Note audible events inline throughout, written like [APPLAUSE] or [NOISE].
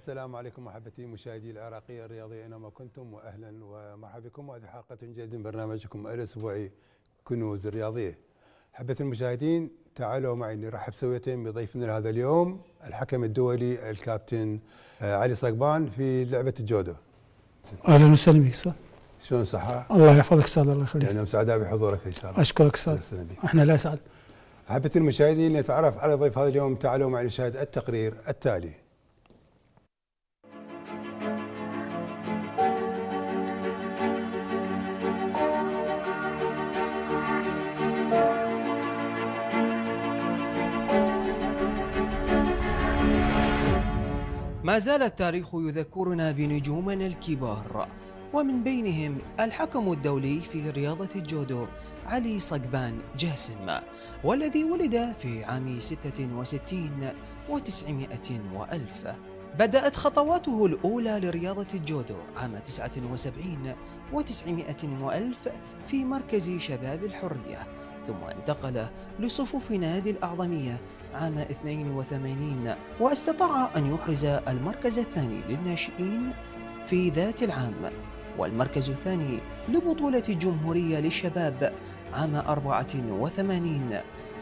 السلام عليكم احبتي مشاهدي العراقيه الرياضيه اينما كنتم واهلا ومرحبا بكم وهذه حلقه جديده من برنامجكم الاسبوعي كنوز الرياضيه. حبيت المشاهدين تعالوا معي نرحب سويتين بضيفنا لهذا اليوم الحكم الدولي الكابتن آه، علي صقبان في لعبه الجودو. اهلا وسهلا بك استاذ. شلون صحة؟ الله يحفظك استاذ الله يخليك. نحن سعداء بحضورك ان شاء الله. اشكرك استاذ. احنا لا سعد. احبتي المشاهدين نتعرف على ضيف هذا اليوم تعالوا معي نشاهد التقرير التالي. ما زال التاريخ يذكرنا بنجومنا الكبار ومن بينهم الحكم الدولي في رياضة الجودو علي صقبان جاسم والذي ولد في عام 66 و900 وألف بدأت خطواته الأولى لرياضة الجودو عام 79 و900 وألف في مركز شباب الحرية ثم انتقل لصفوف نادي الأعظمية عام 82 واستطاع أن يحرز المركز الثاني للناشئين في ذات العام والمركز الثاني لبطولة الجمهورية للشباب عام 84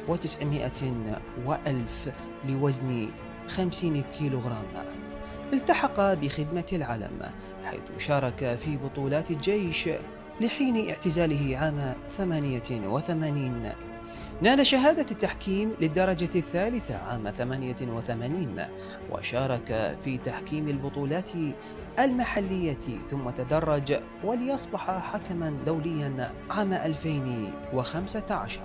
و900 وألف لوزن 50 كيلوغرام التحق بخدمة العلم حيث شارك في بطولات الجيش لحين اعتزاله عام 88 نال شهادة التحكيم للدرجة الثالثة عام 88 وشارك في تحكيم البطولات المحلية ثم تدرج وليصبح حكما دوليا عام 2015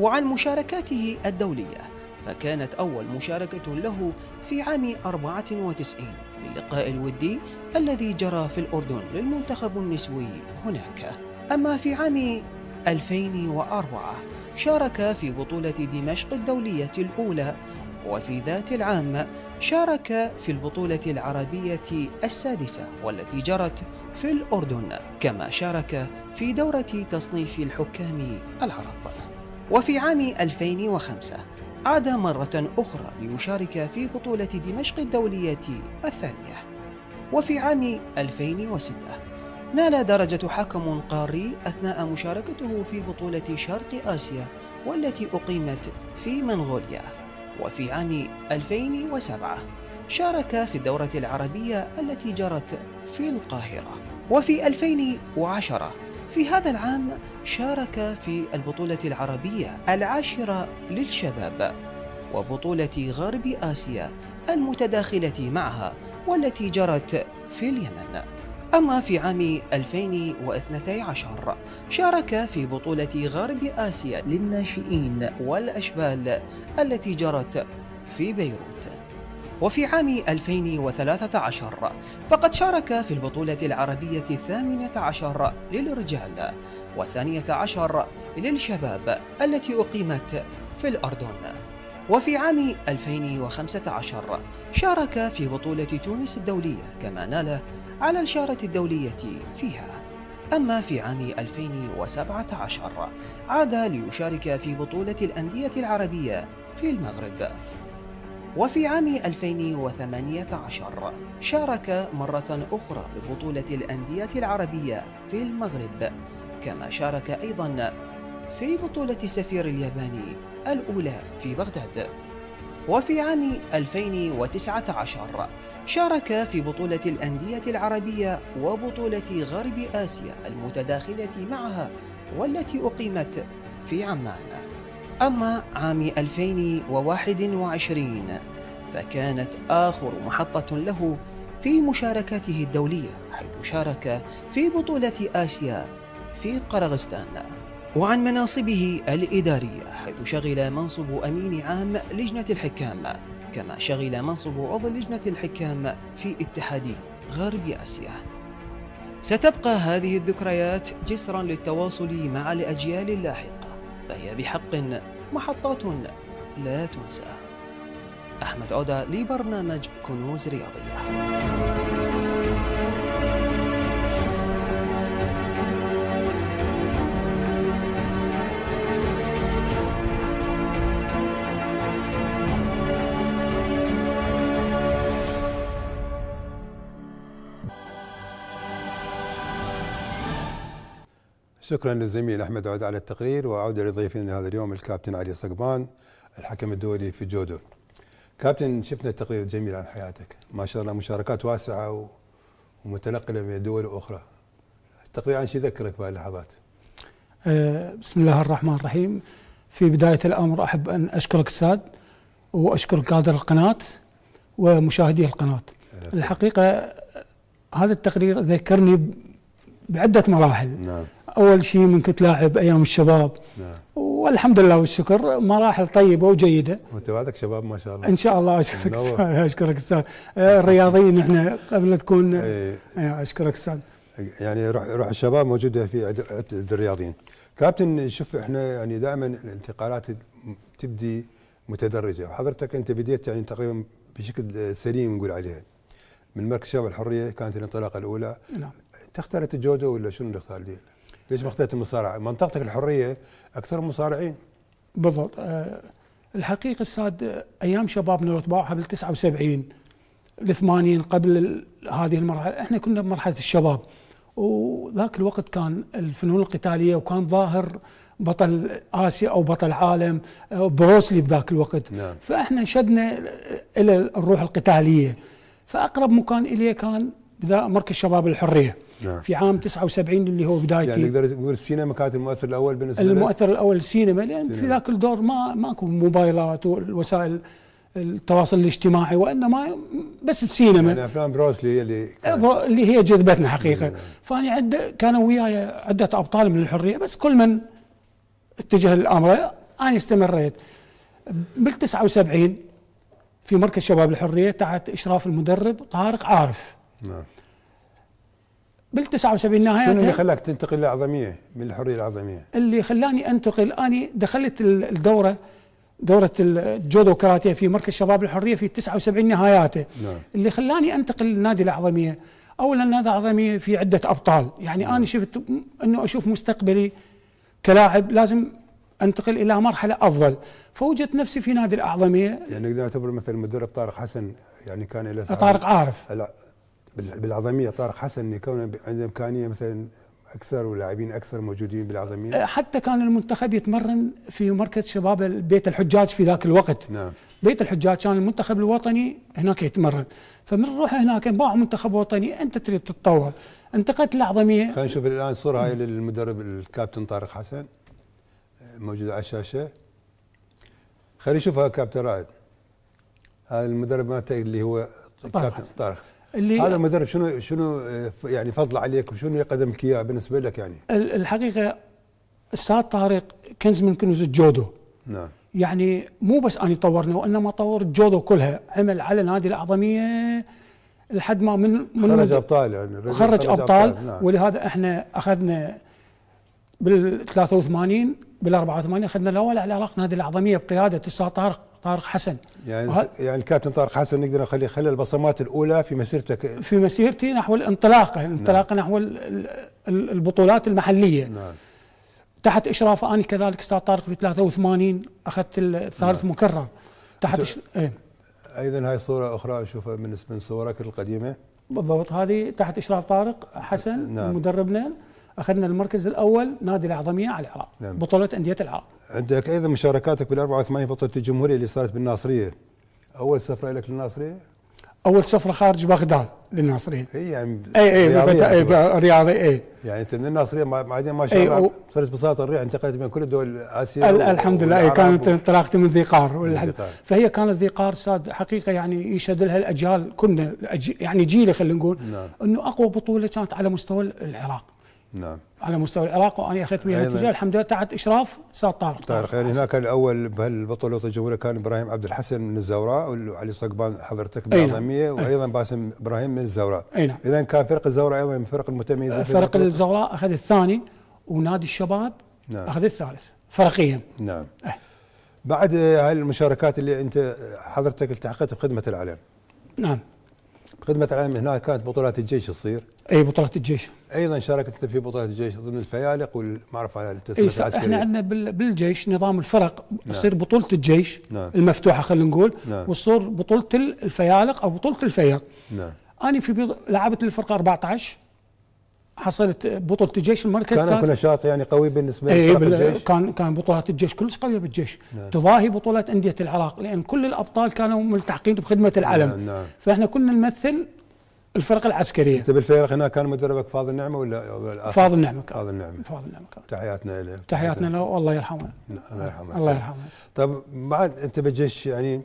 وعن مشاركاته الدولية فكانت أول مشاركة له في عام 94 للقاء الودي الذي جرى في الأردن للمنتخب النسوي هناك أما في عام 2004 شارك في بطولة دمشق الدولية الأولى وفي ذات العام شارك في البطولة العربية السادسة والتي جرت في الأردن كما شارك في دورة تصنيف الحكام العرب وفي عام 2005 عاد مرة أخرى ليشارك في بطولة دمشق الدولية الثانية وفي عام 2006 نال درجة حكم قاري أثناء مشاركته في بطولة شرق آسيا والتي أقيمت في منغوليا وفي عام 2007 شارك في الدورة العربية التي جرت في القاهرة وفي 2010 في هذا العام شارك في البطولة العربية العاشرة للشباب وبطولة غرب آسيا المتداخلة معها والتي جرت في اليمن أما في عام 2012 شارك في بطولة غرب آسيا للناشئين والأشبال التي جرت في بيروت وفي عام 2013 فقد شارك في البطولة العربية الثامنة عشر للرجال والثانية عشر للشباب التي أقيمت في الأردن وفي عام 2015 شارك في بطولة تونس الدولية كما نال على الشارة الدولية فيها أما في عام 2017 عاد ليشارك في بطولة الأندية العربية في المغرب وفي عام 2018 شارك مرة أخرى ببطولة الأندية العربية في المغرب كما شارك أيضا في بطولة سفير الياباني الأولى في بغداد وفي عام 2019 شارك في بطولة الأندية العربية وبطولة غرب آسيا المتداخلة معها والتي أقيمت في عمان أما عام 2021 فكانت آخر محطة له في مشاركاته الدولية حيث شارك في بطولة آسيا في قرغستان وعن مناصبه الإدارية حيث شغل منصب أمين عام لجنة الحكام كما شغل منصب عضو لجنة الحكام في اتحاد غرب آسيا ستبقى هذه الذكريات جسرا للتواصل مع الأجيال اللاحقة فهي بحق محطات لا تنسى أحمد عودة لبرنامج كنوز رياضية شكرا للزميل احمد عود على التقرير واعود لضيفنا هذا اليوم الكابتن علي صقبان الحكم الدولي في الجودو. كابتن شفنا تقرير جميل عن حياتك، ما شاء الله مشاركات واسعه ومتنقله بين دول واخرى. التقرير عن شو يذكرك بهاللحظات؟ اللحظات؟ أه، بسم الله الرحمن الرحيم. في بدايه الامر احب ان اشكرك الساد واشكر كادر القناه ومشاهدي القناه. الحقيقه هذا التقرير ذكرني بعده مراحل نعم. اول شيء من كنت لاعب ايام الشباب نعم. والحمد لله والشكر مراحل طيبه وجيده وانت بعدك شباب ما شاء الله ان شاء الله اشكرك استاذ اشكرك استاذ الرياضيين احنا قبل لا تكون إيه. ايه. اشكرك استاذ يعني روح روح الشباب موجوده في عدة الرياضيين كابتن شوف احنا يعني دائما الانتقالات تبدي متدرجه وحضرتك انت بديت يعني تقريبا بشكل سليم نقول عليها من مركز الحريه كانت الانطلاقه الاولى نعم اختارت الجودو ولا شنو اللي اختار ليه؟ ليش ما اخترت المصارعه؟ منطقتك الحريه اكثر مصارعين بالضبط أه الحقيقه استاذ آه، ايام شبابنا لو تباعها بال 79 ال 80 قبل هذه المرحله احنا كنا بمرحله الشباب وذاك الوقت كان الفنون القتاليه وكان ظاهر بطل اسيا او بطل عالم آه، بروسلي بذاك الوقت نعم. فاحنا شدنا آه، الى الروح القتاليه فاقرب مكان الي كان مركز شباب الحريه نعم. في عام 79 اللي هو بدايتي يعني نقدر نقول السينما كانت المؤثر الاول بالنسبه لك المؤثر الاول السينما لان سينما. في ذاك الدور ما ماكو موبايلات والوسائل التواصل الاجتماعي وانما بس السينما يعني افلام بروسلي هي اللي اللي هي جذبتنا حقيقه نعم. فانا فاني عد كانوا وياي عده ابطال من الحريه بس كل من اتجه للامر انا استمريت بال 79 في مركز شباب الحريه تحت اشراف المدرب طارق عارف نعم بال 79 نهايه شنو اللي خلاك تنتقل للعظميه من الحريه العظميه؟ اللي خلاني انتقل اني دخلت الدوره دورة الجودو كاراتيه في مركز شباب الحريه في 79 نهاياته نعم. اللي خلاني انتقل لنادي العظميه اولا النادي العظميه في عده ابطال يعني نعم. انا شفت انه اشوف مستقبلي كلاعب لازم انتقل الى مرحله افضل فوجدت نفسي في نادي الاعظميه يعني نقدر نعتبر مثل مدرب طارق حسن يعني كان له طارق عارف بالعظميه طارق حسن كونه عنده امكانيه مثلا اكثر ولاعبين اكثر موجودين بالعظميه أه، حتى كان المنتخب يتمرن في مركز شباب بيت الحجاج في ذاك الوقت نعم بيت الحجاج كان المنتخب الوطني هناك يتمرن فمن روح هناك باع منتخب وطني انت تريد تتطور انتقلت العظميه خلينا نشوف الان صوره هاي للمدرب الكابتن طارق حسن أه، موجوده على الشاشه خلينا نشوفها كابتن رائد هذا المدرب مالته اللي هو الكابتن طارق اللي هذا المدرب شنو شنو آه، يعني فضل عليك وشنو لك اياه بالنسبه لك يعني؟ الحقيقه استاذ طارق كنز من كنوز الجودو نعم يعني مو بس اني طورنا وانما طور الجودو كلها عمل على نادي الاعظميه لحد ما من من خرج ابطال يعني خرج ابطال, أبطال نعم. ولهذا احنا اخذنا بال 83 بال 84 اخذنا الاول على علاقه نادي الاعظميه بقياده استاذ طارق طارق حسن يعني وه... يعني الكابتن طارق حسن نقدر نخليه خلال البصمات الاولى في مسيرتك في مسيرتي نحو الانطلاقه الانطلاقه نعم. نحو البطولات المحليه نعم تحت اشراف اني كذلك استاذ طارق في 83 اخذت الثالث نعم. مكرر تحت إش... ايه. ايضا هاي صوره اخرى اشوفها من من صورك القديمه بالضبط هذه تحت اشراف طارق حسن نعم. مدربنا اخذنا المركز الاول نادي العظميه على العراق نعم. بطوله انديه العراق عندك ايضا مشاركاتك بال 84 بطوله الجمهوريه اللي صارت بالناصريه اول سفره لك للناصريه؟ اول سفره خارج بغداد للناصريه اي يعني اي اي رياضي, يعني. رياضي اي يعني انت من الناصريه بعدين ما شاء الله صرت بساطه الريح انتقلت بين كل الاسيا ال الحمد لله اي كانت انطلاقتي من ذي قار فهي كانت ذي قار ساد حقيقه يعني يشهد لها الاجيال كنا يعني جيلي خلينا نقول نعم. انه اقوى بطوله كانت على مستوى العراق نعم على مستوى العراق وأنا أخذت بها الاتجاه الحمد لله تحت إشراف أستاذ طارق طارق يعني هناك الأول بهالبطولة الجولة كان إبراهيم عبد الحسن من الزوراء وعلي صقبان حضرتك نعم. بالعظمية نعم. وأيضا باسم إبراهيم من الزوراء نعم. إذا كان فرق الزوراء أيضا من الفرق المتميزة فرق الزوراء أخذ الثاني ونادي الشباب نعم. أخذ الثالث فرقيا نعم أه. بعد المشاركات اللي أنت حضرتك التحقت بخدمة العلم نعم خدمة العالم هناك كانت بطولات الجيش تصير اي بطولات الجيش ايضا شاركت انت في بطولات الجيش ضمن الفيالق والمعرفه التسلسل العسكري احنا عندنا بالجيش نظام الفرق نعم. تصير نعم. بطوله الجيش نعم. المفتوحه خلينا نقول نعم. وتصير بطوله الفيالق او بطوله الفيق نعم انا في بيض... لعبت الفرقه 14 حصلت بطوله الجيش المركز كان نشاط يعني قوي بالنسبه ايه للجيش كان كان بطولات الجيش كلش قويه بالجيش نعم. تضاهي بطولات انديه العراق لان كل الابطال كانوا ملتحقين بخدمه العلم نعم. نعم. فاحنا كنا نمثل الفرق العسكريه انت بالفريق هنا كان مدربك فاضل نعمة ولا فاضل نعمة كان فاضل نعمة فاضل نعمة كان تحياتنا له تحياتنا له والله يرحمه نعم، الله يرحمه الله يرحمه طيب بعد انت بالجيش يعني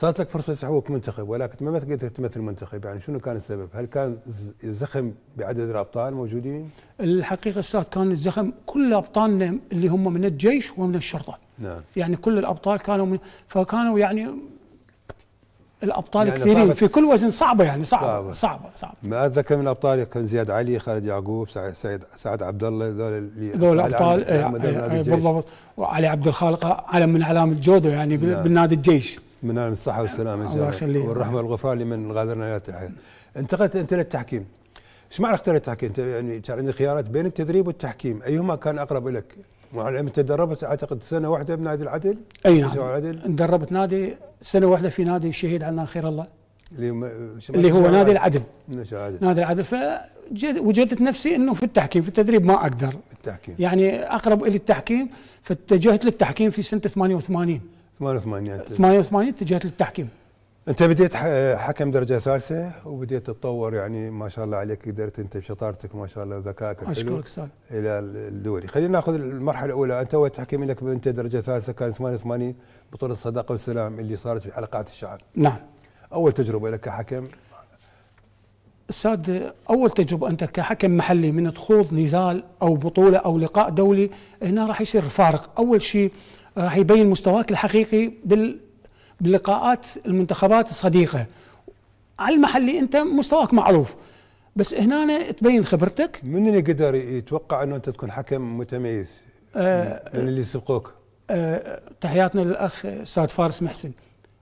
صارت لك فرصه يسحبوك منتخب ولكن ما تقدر تمثل منتخب يعني شنو كان السبب؟ هل كان زخم بعدد الابطال موجودين؟ الحقيقه استاذ كان الزخم كل ابطالنا اللي هم من الجيش ومن الشرطه. نعم. يعني كل الابطال كانوا من فكانوا يعني الابطال يعني كثيرين في كل وزن صعبه يعني صعبه صعبه صعبه, صعبة. ما اتذكر من الابطال كان زياد علي خالد يعقوب سعيد سعد عبد الله ذول اللي ذول الابطال إيه، إيه، إيه، بالضبط وعلي عبد الخالق علم من اعلام الجودو يعني نعم. بالنادي الجيش من الصحة والسلامة الله يخليك والرحمة والغفران لمن غادرنا إلى تحيه انتقلت أنت للتحكيم ايش معنى اخترت التحكيم؟ انت يعني كان عندك خيارات بين التدريب والتحكيم، ايهما كان اقرب لك؟ مع العلم انت دربت اعتقد سنه واحده بنادي العدل اي نعم العدل دربت نادي سنه واحده في نادي الشهيد عنا خير الله اللي هو نادي العدل نادي العدل فوجدت نفسي انه في التحكيم في التدريب ما اقدر التحكيم يعني اقرب الي التحكيم فاتجهت للتحكيم في سنه 88 88 88 اتجهت للتحكيم انت بديت حكم درجه ثالثه وبديت تتطور يعني ما شاء الله عليك قدرت انت بشطارتك ما شاء الله ذكائك استاذ الى الدوري خلينا ناخذ المرحله الاولى انت تحكيم لك انت درجه ثالثه كان 88 بطوله الصداقه والسلام اللي صارت في حلقات الشعب نعم اول تجربه لك كحكم استاذ اول تجربه انت كحكم محلي من تخوض نزال او بطوله او لقاء دولي هنا راح يصير فارق اول شيء راح يبين مستواك الحقيقي بال بلقاءات المنتخبات الصديقه على المحلي انت مستواك معروف بس هنا تبين خبرتك من اللي قدر يتوقع انه انت تكون حكم متميز آه اللي سبقوك آه تحياتنا للاخ استاذ فارس محسن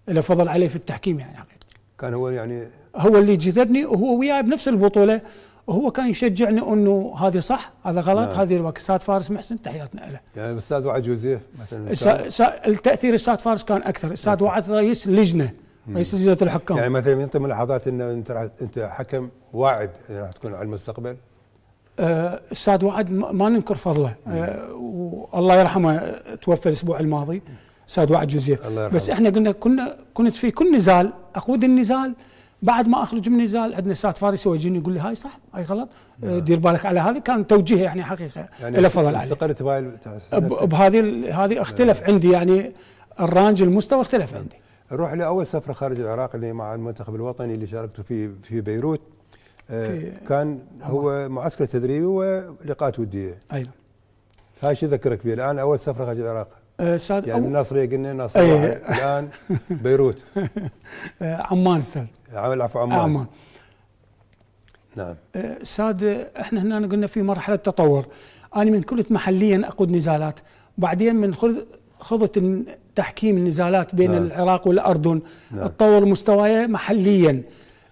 له فضل عليه في التحكيم يعني حقيقه كان هو يعني هو اللي جذبني وهو وياي بنفس البطوله وهو كان يشجعني انه هذه صح هذا غلط نعم. هذه استاذ فارس محسن تحياتنا له يعني الاستاذ وعد جوزيه مثلا سا سا التاثير استاذ فارس كان اكثر استاذ وعد رئيس لجنه رئيس لجنه الحكام يعني مثلا انت ملاحظات ان انت انت حكم واعد راح تكون على المستقبل استاذ أه، وعد ما ننكر فضله أه والله يرحمه توفى الاسبوع الماضي استاذ وعد جوزيف بس احنا قلنا كنا كنت في كل نزال اقود النزال بعد ما اخرج من النزال عندنا سات فارس يجيني يقول لي هاي صح هاي غلط نعم. آه، دير بالك على هذه كان توجيه يعني حقيقه يعني الى فضل علي استقرت بهذه هذه اختلف نعم. عندي يعني الرانج المستوى اختلف عندي نروح لاول سفره خارج العراق اللي مع المنتخب الوطني اللي شاركته في في بيروت آه، في كان هو معسكر تدريبي ولقاءات وديه ايوه هاي شو ذكرك به الان اول سفره خارج العراق استاذ أه، يعني الناصريه قلنا ناصريه الان بيروت [LAUGHS] أه، عمان استاذ العفو عمان عمان نعم استاذ أه، احنا هنا قلنا في مرحله تطور انا من كنت محليا اقود نزالات بعدين من خضت تحكيم النزالات بين نعم. العراق والاردن نعم. تطور مستواي محليا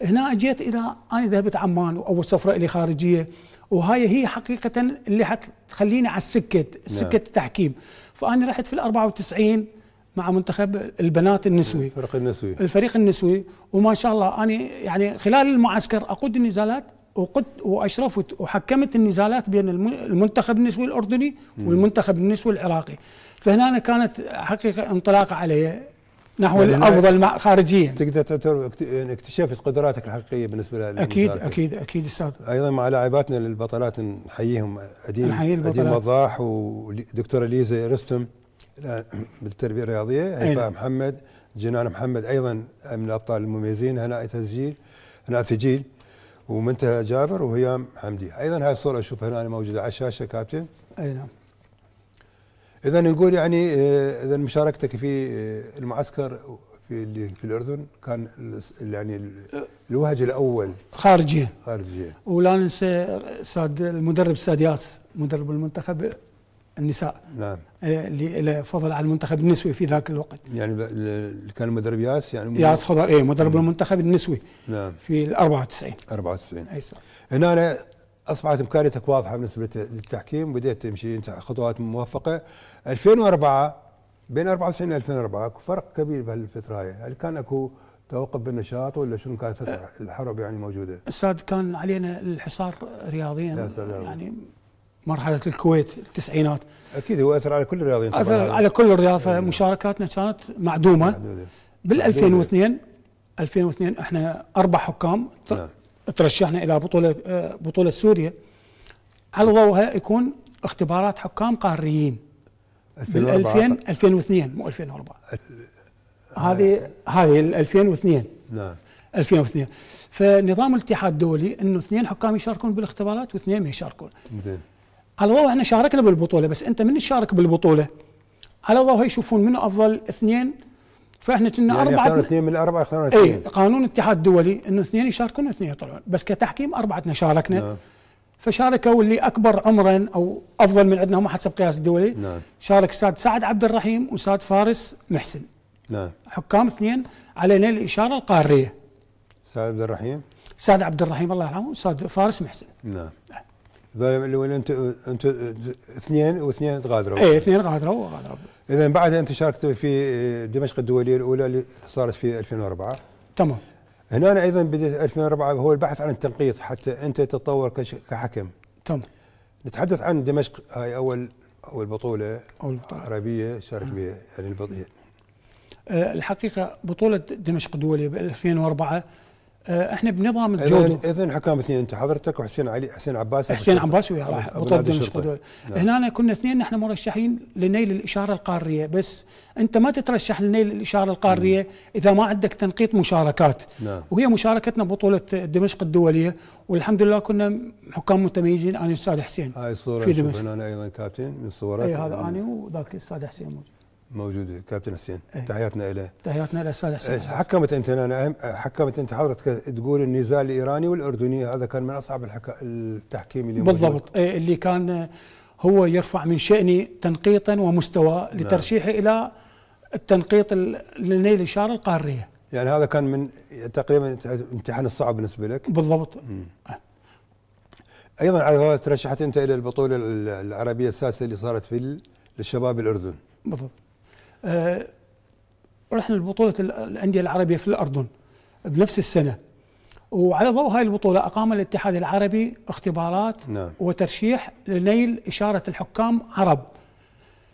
هنا اجيت الى انا ذهبت عمان واول سفره لي خارجيه وهاي هي حقيقه اللي حتخليني على السكه سكه نعم. التحكيم فأنا رحت في ال 94 مع منتخب البنات النسوي الفريق النسوي الفريق النسوي وما شاء الله أنا يعني خلال المعسكر أقود النزالات وقدت واشرفت وحكمت النزالات بين المنتخب النسوي الاردني والمنتخب النسوي العراقي فهنا كانت حقيقه انطلاقه علي نحو يعني الافضل خارجيا تقدر تعتبر يعني اكتشفت قدراتك الحقيقيه بالنسبه لك اكيد اكيد اكيد استاذ ايضا مع لاعباتنا البطلات نحييهم اديم اديم وضاح ودكتوره ليزا رستم بالتربيه الرياضيه هيفاء محمد جنان محمد ايضا من الابطال المميزين هناء تسجيل هناء ثجيل ومنتهى جابر وهيام حمدي ايضا هاي الصوره اشوفها هنا موجوده على الشاشه كابتن اي نعم اذا نقول يعني آه، اذا مشاركتك في آه، المعسكر في في الاردن كان يعني أه. الوهج الاول خارجي خارجي ولا ننسى ساد المدرب ساد ياس مدرب المنتخب النساء نعم اللي له فضل على المنتخب النسوي في ذاك الوقت يعني اللي كان المدرب ياس يعني مدرب ياس خضر اي مدرب نعم. المنتخب النسوي نعم في ال 94 94 اي صح هنا اصبحت امكانيتك واضحه بالنسبه للتحكيم وبديت تمشي انت خطوات موفقه 2004 بين 94 و 2004 اكو فرق كبير بهالفتره هاي هل كان اكو توقف بالنشاط ولا شنو كانت أه. الحرب يعني موجوده؟ استاذ كان علينا الحصار رياضيا يعني مرحله الكويت التسعينات اكيد هو اثر على كل الرياضيين اثر على كل الرياضه أيوة. مشاركاتنا كانت معدومه بال 2002 2002 احنا اربع حكام نعم. ترشحنا الى بطوله بطوله سوريا على ضوءها يكون اختبارات حكام قاريين 2004 2000 2002 مو 2004 هذه هذه 2002 نعم 2002 فنظام الاتحاد الدولي انه اثنين حكام يشاركون بالاختبارات واثنين ما يشاركون زين على ضوء احنا شاركنا بالبطوله بس انت من تشارك بالبطوله على ضوء يشوفون منو افضل اثنين فاحنا كنا يعني اربعه اختاروا اثنين من الاربعه اختاروا إيه، اثنين اي قانون الاتحاد الدولي انه اثنين يشاركون اثنين يطلعون بس كتحكيم اربعتنا شاركنا نعم. فشاركوا اللي اكبر عمرا او افضل من عندنا هم حسب قياس الدولي نعم. شارك استاذ سعد عبد الرحيم واستاذ فارس محسن نعم حكام اثنين علينا الاشاره القاريه سعد عبد الرحيم سعد عبد الرحيم الله يرحمه استاذ فارس محسن نعم ذول اللي انتم انتم اثنين واثنين تغادروا اي اثنين غادروا وغادروا اذا بعد انت شاركت في دمشق الدوليه الاولى اللي صارت في 2004 تمام هنا أنا ايضا بديت 2004 هو البحث عن التنقيط حتى انت تتطور كحكم تمام نتحدث عن دمشق هاي اول اول بطوله اول بطوله عربيه شارك نعم. بها يعني البطيئه آه، الحقيقه بطوله دمشق الدوليه ب 2004 آه، احنا بنظام الجوده اذا حكام اثنين انت حضرتك وحسين علي حسين عباس حسين عباس ويا راح بطل دمشق نعم. هنا كنا اثنين نحن مرشحين لنيل الاشاره القاريه بس انت ما تترشح لنيل الاشاره القاريه مم. نعم. اذا ما عندك تنقيط مشاركات نعم. وهي مشاركتنا ببطوله دمشق الدوليه والحمد لله كنا حكام متميزين انا الاستاذ حسين هاي الصوره في دمشق هنا ايضا كابتن من صورك اي هذا انا وذاك الاستاذ حسين موجود موجوده كابتن حسين أيه. تحياتنا له تحياتنا للاستاذ حسين إيه، حكمت انت أنا نعم. إيه، حكمت انت حضرتك تقول النزال الايراني والاردني هذا كان من اصعب الحك... التحكيم اللي بالضبط موجود. إيه، اللي كان آه، هو يرفع من شاني تنقيطا ومستوى نعم. لترشيحه الى التنقيط لنيل الاشاره القاريه يعني هذا كان من تقريبا امتحان الصعب بالنسبه لك بالضبط آه. ايضا على ترشحت انت الى البطوله العربيه السادسه اللي صارت في للشباب الاردن بالضبط آه، رحنا لبطولة الأندية العربية في الأردن بنفس السنة وعلى ضوء هاي البطولة أقام الاتحاد العربي اختبارات نعم. وترشيح لنيل إشارة الحكام عرب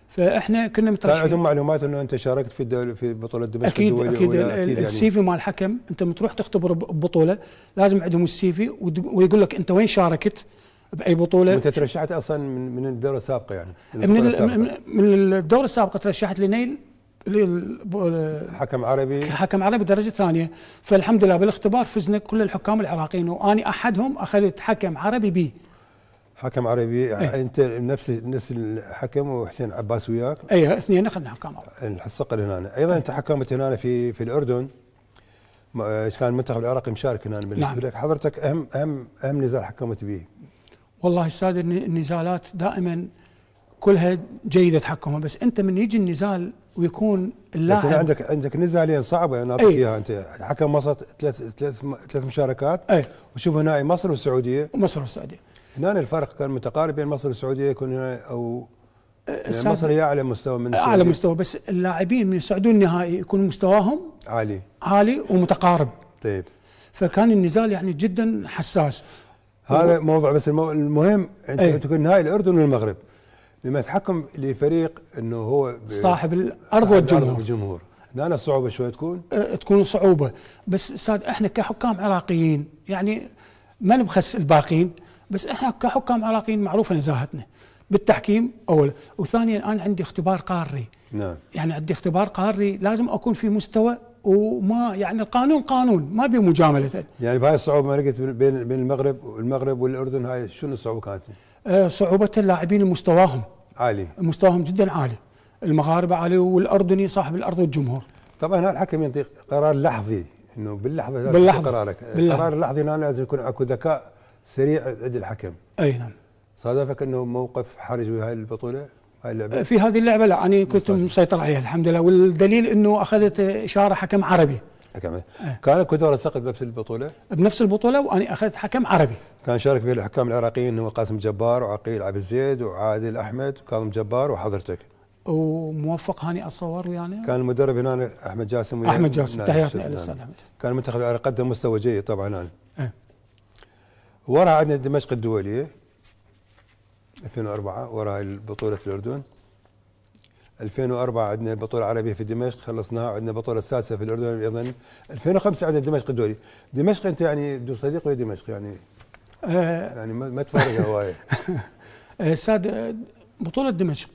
فاحنا كنا مترشحين كان عندهم معلومات انه انت شاركت في الدول في بطوله دمشق اكيد الدولية اكيد, أكيد السي في يعني مال الحكم انت متروح تختبر ببطوله لازم عندهم السي في ويقول لك انت وين شاركت باي بطوله وانت ترشحت اصلا من من الدوره السابقه يعني من السابقة. من الدوره السابقه ترشحت لنيل حكم عربي حكم عربي درجه ثانيه فالحمد لله بالاختبار فزنا كل الحكام العراقيين واني احدهم اخذت حكم عربي بي حكم عربي ايه؟ يعني انت نفس نفس الحكم وحسين عباس وياك اي اثنين اخذنا حكام عربي هنا ايضا ايه؟ انت حكمت هنا في في الاردن كان المنتخب العراقي مشارك هنا نعم. بالنسبه نعم. لك حضرتك اهم اهم اهم نزال حكمت به والله استاذ النزالات دائما كلها جيده تحكمها بس انت من يجي النزال ويكون اللاعب بس عندك عندك نزالين صعبه انا اعطيك إيه. اياها انت حكم مصر ثلاث ثلاث ثلاث مشاركات اي وشوف هنا مصر والسعوديه مصر والسعوديه هنا الفرق كان متقارب بين مصر والسعوديه يكون هنا او يعني مصر هي اعلى مستوى من السعوديه اعلى مستوى بس اللاعبين من السعوديه النهائي يكون مستواهم عالي عالي ومتقارب طيب فكان النزال يعني جدا حساس هذا موضوع بس المهم انت أيه؟ تكون نهائي الاردن والمغرب لما يتحكم لفريق انه هو صاحب الارض والجمهور صاحب والجمهور هنا الصعوبه شوي تكون أه تكون صعوبه بس ساد احنا كحكام عراقيين يعني ما نبخس الباقين بس احنا كحكام عراقيين معروفه نزاهتنا بالتحكيم اولا وثانيا انا عندي اختبار قاري نعم يعني عندي اختبار قاري لازم اكون في مستوى وما يعني القانون قانون ما به مجامله يعني بهاي الصعوبه ما لقيت بين بين المغرب والمغرب والاردن هاي شنو الصعوبه آه، كانت؟ صعوبه اللاعبين مستواهم عالي مستواهم جدا عالي المغاربه عالي والاردني صاحب الارض والجمهور طبعا هذا الحكم ينطي قرار لحظي انه باللحظه باللحظه قرارك باللحظة. القرار اللحظي هنا لازم يكون اكو ذكاء سريع عند الحكم اي نعم صادفك انه موقف حرج بهاي البطوله؟ هاي اللعبه؟ في هذه اللعبه لا انا كنت طيب. مسيطر عليها الحمد لله والدليل انه اخذت اشاره حكم عربي حكم آه. كان كدور الصقر بنفس البطوله؟ بنفس البطوله وانا اخذت حكم عربي كان شارك به الحكام العراقيين هو قاسم جبار وعقيل عبد الزيد وعادل احمد وكاظم جبار وحضرتك وموفق هاني اتصور ويانا يعني كان المدرب هنا احمد جاسم احمد جاسم نعم، تحياتنا نعم، للاستاذ نعم. كان المنتخب العراقي قدم مستوى جيد طبعا هنا آه. ورا عندنا دمشق الدوليه 2004 ورا بطولة الأردن 2004 عندنا بطولة عربية في دمشق خلصناها عندنا بطولة سادسة في الأردن أيضا 2005 عندنا دمشق الدوري دمشق أنت يعني دور صديق ولا دمشق يعني آه يعني ما تفرق هواية [LAUGHS] آه ساد آه، بطولة دمشق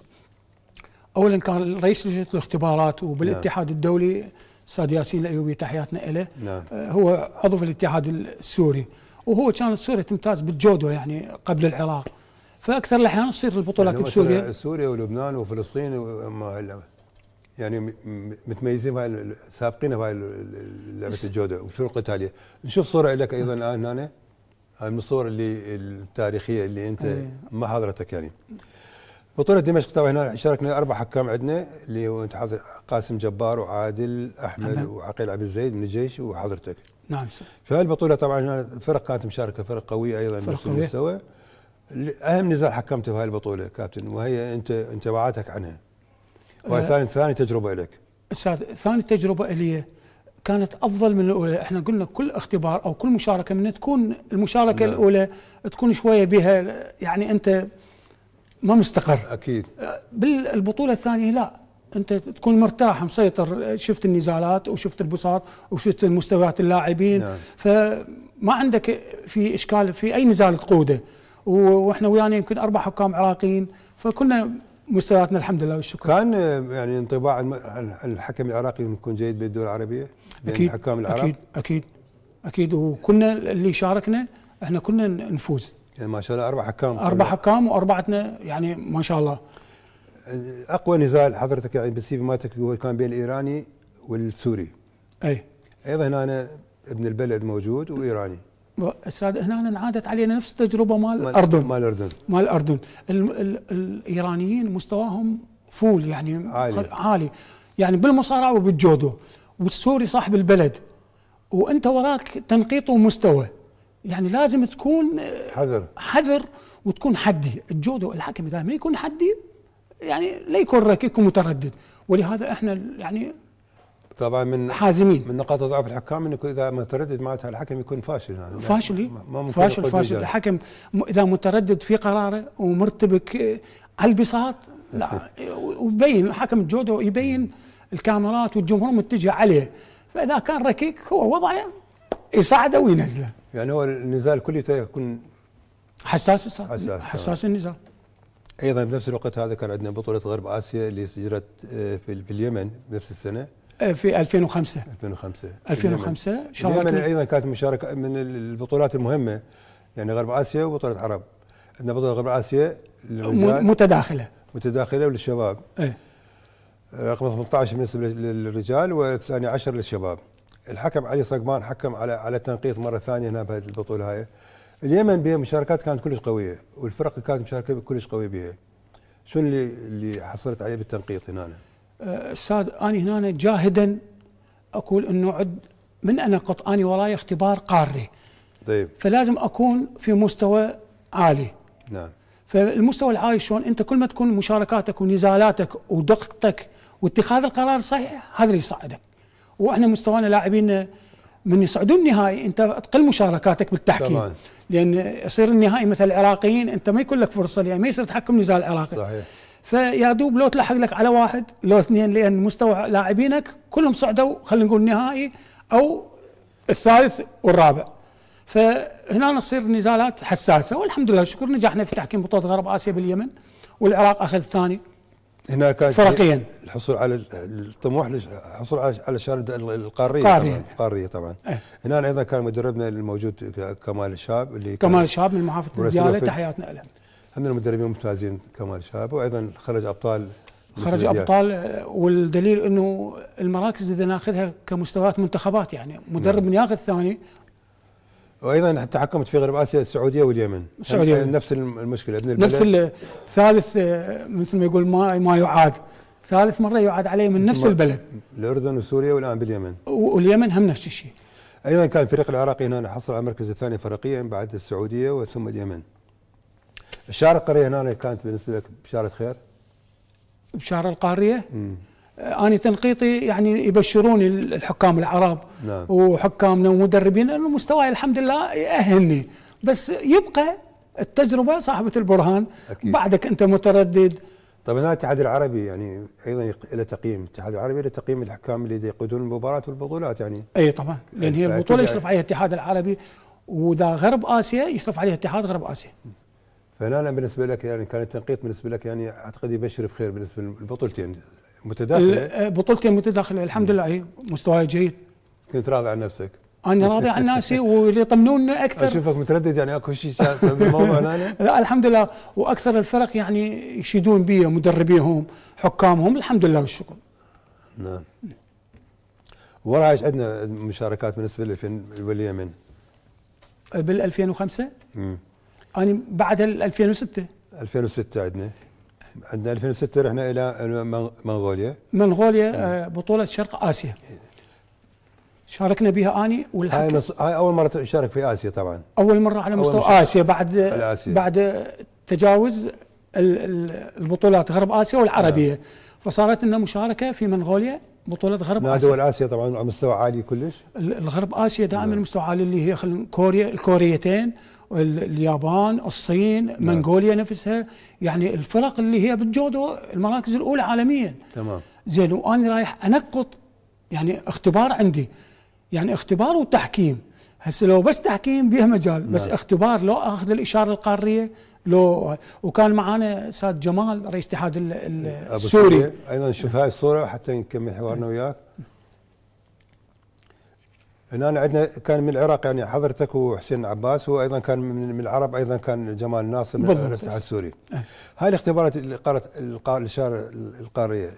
أولا كان رئيس لجنة الاختبارات وبالاتحاد نعم. الدولي ساد ياسين الأيوبي تحياتنا له نعم. آه هو عضو في الاتحاد السوري وهو كان سوريا تمتاز بالجودو يعني قبل العراق فاكثر الاحيان تصير البطولات يعني بسوريا سوريا ولبنان وفلسطين هم يعني متميزين بهاي سابقين بهاي لعبه الجوده والفنون القتاليه نشوف صوره لك ايضا الان هنا هاي من الصور اللي التاريخيه اللي انت أيه. ما حضرتك يعني بطوله دمشق طبعا هنا شاركنا اربع حكام عندنا اللي هو انت قاسم جبار وعادل احمد أمام. وعقيل عبد الزيد من الجيش وحضرتك نعم سر. البطوله طبعا فرق كانت مشاركه فرق قويه ايضا بنفس المستوى اهم نزال حكمته بهاي البطوله كابتن وهي انت انطباعاتك عنها وهي أه. ثاني ثاني تجربه لك استاذ ثاني تجربه لي كانت افضل من الاولى احنا قلنا كل اختبار او كل مشاركه من تكون المشاركه لا. نعم. الاولى تكون شويه بها يعني انت ما مستقر اكيد بالبطوله الثانيه لا انت تكون مرتاح مسيطر شفت النزالات وشفت البساط وشفت مستويات اللاعبين نعم. فما عندك في اشكال في اي نزال تقوده واحنا ويانا يمكن اربع حكام عراقيين فكنا مستوياتنا الحمد لله والشكر كان يعني انطباع الحكم العراقي يكون جيد بالدول العربيه يعني اكيد الحكام العراق اكيد اكيد اكيد وكنا اللي شاركنا احنا كنا نفوز يعني ما شاء الله اربع حكام اربع حكام واربعتنا يعني ما شاء الله اقوى نزال حضرتك يعني بالسي في مالتك هو كان بين الايراني والسوري اي ايضا هنا أنا ابن البلد موجود وايراني استاذ هنا انعادت علينا نفس التجربه مال الاردن مال الاردن مال الاردن الايرانيين مستواهم فول يعني عالي, عالي. يعني بالمصارعه وبالجودو والسوري صاحب البلد وانت وراك تنقيط ومستوى يعني لازم تكون حذر حذر وتكون حدي الجودو الحكم اذا ما يكون حدي يعني لا يكون ركيك ومتردد ولهذا احنا يعني طبعا من حازمين من نقاط ضعف الحكام انه اذا متردد معناتها الحكم يكون فاشل يعني, يعني فاشل إيه؟ فاشل فاشل الحكم اذا متردد في قراره ومرتبك على إيه، البساط لا [LAUGHS] ويبين حكم الجودو يبين الكاميرات والجمهور متجه عليه فاذا كان ركيك هو وضعه يصعده وينزله يعني هو النزال كليته يكون حساس حساس حساس النزال ايضا بنفس الوقت هذا كان عندنا بطوله غرب اسيا اللي سجلت آه، في اليمن بنفس السنه آه، في 2005 2005 2005 شاركت اليمن ايضا كانت مشاركه من البطولات المهمه يعني غرب اسيا وبطوله عرب عندنا بطوله غرب اسيا متداخله متداخله للشباب ايه رقم 18 بالنسبه للرجال والثاني عشر للشباب الحكم علي صقمان حكم على على تنقيط مره ثانيه هنا بهذه البطوله هاي اليمن بها مشاركات كانت كلش قويه والفرق كانت مشاركه كلش قويه بها شنو اللي اللي حصلت عليه بالتنقيط هنا؟ أنا. استاذ اني هنا جاهدا اقول انه عد من انا قط اني وراي اختبار قاري طيب فلازم اكون في مستوى عالي نعم فالمستوى العالي شلون انت كل ما تكون مشاركاتك ونزالاتك ودقتك واتخاذ القرار الصحيح هذا اللي يصعدك واحنا مستوانا لاعبين من يصعدون النهائي انت تقل مشاركاتك بالتحكيم طبعا. لان يصير النهائي مثل العراقيين انت ما يكون لك فرصه يعني ما يصير تحكم نزال عراقي صحيح فيا دوب لو تلحق لك على واحد لو اثنين لان مستوى لاعبينك كلهم صعدوا خلينا نقول نهائي او الثالث والرابع فهنا تصير نزالات حساسه والحمد لله شكر نجحنا في تحكيم بطوله غرب اسيا باليمن والعراق اخذ الثاني هنا كان فرقيا الحصول على الطموح الحصول على الشارده القاريه قارية. طبعا القاريه طبعا إيه. هنا ايضا كان مدربنا الموجود كمال الشاب اللي كمال الشاب من محافظه الدياله تحياتنا له من المدربين الممتازين كمال شاب وايضا خرج ابطال خرج ابطال والدليل انه المراكز اذا ناخذها كمستويات منتخبات يعني مدرب نعم. من ياخذ ثاني وايضا حتى حكمت في غرب اسيا السعوديه واليمن السعوديه نفس المشكله ابن نفس الثالث مثل ما يقول ما ما يعاد ثالث مره يعاد عليه من نفس البلد الاردن وسوريا والان باليمن واليمن هم نفس الشيء ايضا كان الفريق العراقي هنا حصل على المركز الثاني فرقيا بعد السعوديه وثم اليمن الشارع القريه هنا كانت بالنسبه لك بشاره خير؟ بشارة القاريه؟ مم. آه، أنا تنقيطي يعني يبشروني الحكام العرب نعم. وحكامنا ومدربين أنه مستواي الحمد لله يأهلني بس يبقى التجربة صاحبة البرهان أكيد. بعدك أنت متردد طبعا هنا الاتحاد العربي يعني أيضا له تقييم الاتحاد العربي له تقييم الحكام اللي يقودون المباريات والبطولات يعني أي طبعا لأن يعني هي البطولة يعني يشرف عليها الاتحاد العربي وإذا غرب آسيا يشرف عليها اتحاد غرب آسيا فهنا أنا بالنسبه لك يعني كان التنقيط بالنسبه لك يعني اعتقد يبشر بخير بالنسبه للبطولتين متداخله آه، بطولتين متداخله الحمد لله أيوة. مستواي جيد كنت راضي عن نفسك انا راضي عن ناسي [LAUGHS] واللي يطمنون اكثر اشوفك متردد يعني اكو شيء سبب الموضوع هنا [LAUGHS] لا الحمد لله واكثر الفرق يعني يشيدون بي مدربيهم حكامهم الحمد لله والشكر نعم ورا ايش عندنا مشاركات بالنسبه للفين واليمن بال 2005 امم يعني بعد 2006 2006 عندنا عندنا 2006 رحنا الى منغوليا منغوليا آه، بطوله شرق اسيا شاركنا بها اني والحكم هاي, مص... هاي اول مره تشارك في اسيا طبعا اول مره على مستوى اسيا بعد الآسيا. بعد تجاوز البطولات غرب اسيا والعربيه نعم. فصارت لنا مشاركه في منغوليا بطوله غرب اسيا دول اسيا طبعا على مستوى عالي كلش الغرب اسيا دائما نعم. مستوى عالي اللي هي كوريا الكوريتين اليابان الصين نعم. منغوليا نفسها يعني الفرق اللي هي بالجودو المراكز الاولى عالميا تمام زين وانا رايح انقط يعني اختبار عندي يعني اختبار وتحكيم هسه لو بس تحكيم بيها مجال بس نعم. اختبار لو اخذ الاشاره القاريه لو وكان معانا ساد جمال رئيس اتحاد السوري ايضا شوف هاي الصوره حتى نكمل حوارنا وياك هنا عندنا كان من العراق يعني حضرتك وحسين عباس وايضا كان من العرب ايضا كان جمال ناصر من الرئيس السوري أه. هاي الاختبارات اللي قالت الشارع القاريه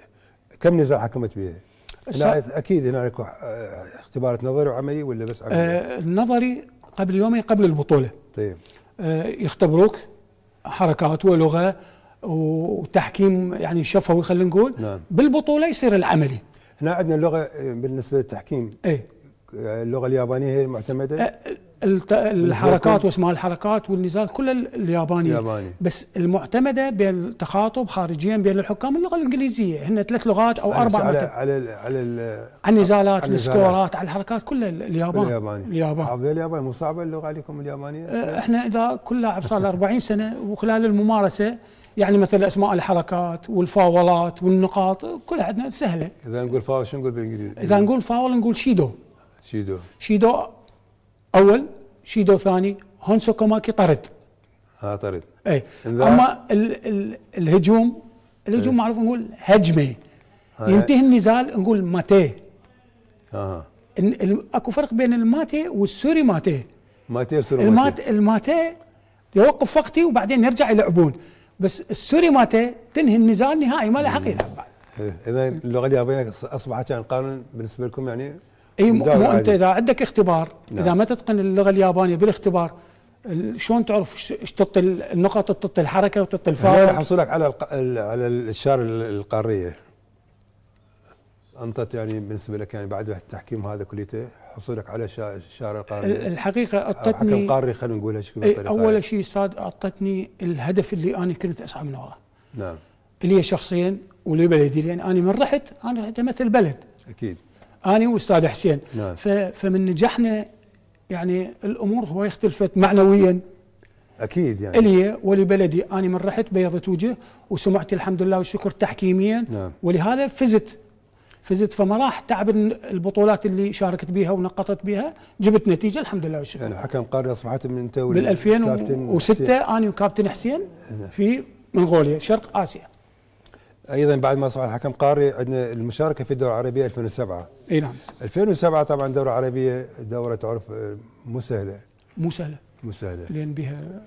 كم نزاع حكمت بها؟ لا اكيد اكو أه، اختبارات نظري وعملي ولا بس عملي؟ آه قبل يومين قبل البطوله طيب آه يختبروك حركات ولغه وتحكيم يعني شفوي خلينا نقول نعم. بالبطوله يصير العملي هنا عندنا اللغه بالنسبه للتحكيم اي اللغه اليابانيه هي المعتمده الحركات واسماء الحركات والنزال كلها اليابانيه ياباني. بس المعتمده بين التخاطب خارجيا بين الحكام اللغه الانجليزيه هن ثلاث لغات او يعني اربع على معتمد. على الـ على الـ على النزالات على السكورات على الحركات كلها اليابان الياباني اليابان حافظ الياباني مو صعبه اللغه عليكم اليابانيه احنا اذا كل لاعب صار له 40 سنه وخلال الممارسه يعني مثل اسماء الحركات والفاولات والنقاط كلها عندنا سهله اذا نقول فاول شو نقول بالانجليزي؟ اذا نقول فاول نقول شيدو شيدو شيدو اول شيدو ثاني هونسو كوماكي طرد ها طرد اي اما الـ الـ الهجوم الهجوم إيه. معروف نقول هجمه إيه. ينتهي النزال نقول ماتي اه اكو فرق بين الماتي والسوري ماتي ماتي والسوري المات الماتي يوقف وقتي وبعدين يرجع يلعبون بس السوري ماتي تنهي النزال نهائي ما له حق يلعب بعد إيه. اذا اللغه اليابانيه اصبحت يعني قانون بالنسبه لكم يعني اي مو انت اذا عندك اختبار نعم. اذا ما تتقن اللغه اليابانيه بالاختبار شلون تعرف ايش تطي النقط وتعطي الحركه الفارق؟ هنا حصولك على الق... على الشارة القاريه انطت يعني بالنسبه لك يعني بعد التحكيم هذا كليته حصولك على شارة القاريه الحقيقه اعطتني حكم قاري خلينا نقولها شكل إيه، اول شيء استاذ اعطتني الهدف اللي انا كنت اسعى من وراه نعم اللي هي شخصيا ولبلدي لان انا من رحت انا رحت امثل بلد اكيد أنا وأستاذ حسين نعم. فمن نجحنا يعني الأمور هو اختلفت معنويا اكيد يعني الي ولبلدي انا من رحت بيضت وجه وسمعتي الحمد لله والشكر تحكيميا نعم. ولهذا فزت فزت فما راح تعب البطولات اللي شاركت بها ونقطت بها جبت نتيجه الحمد لله والشكر يعني حكم قاري اصبحت من انت بال 2006 انا وكابتن حسين نعم. في منغوليا شرق اسيا ايضا بعد ما اصبح الحكم قاري عندنا المشاركه في الدوره العربيه 2007 اي نعم 2007 طبعا الدوره العربيه دوره تعرف آه، مو سهله مو سهله مو سهله لان بها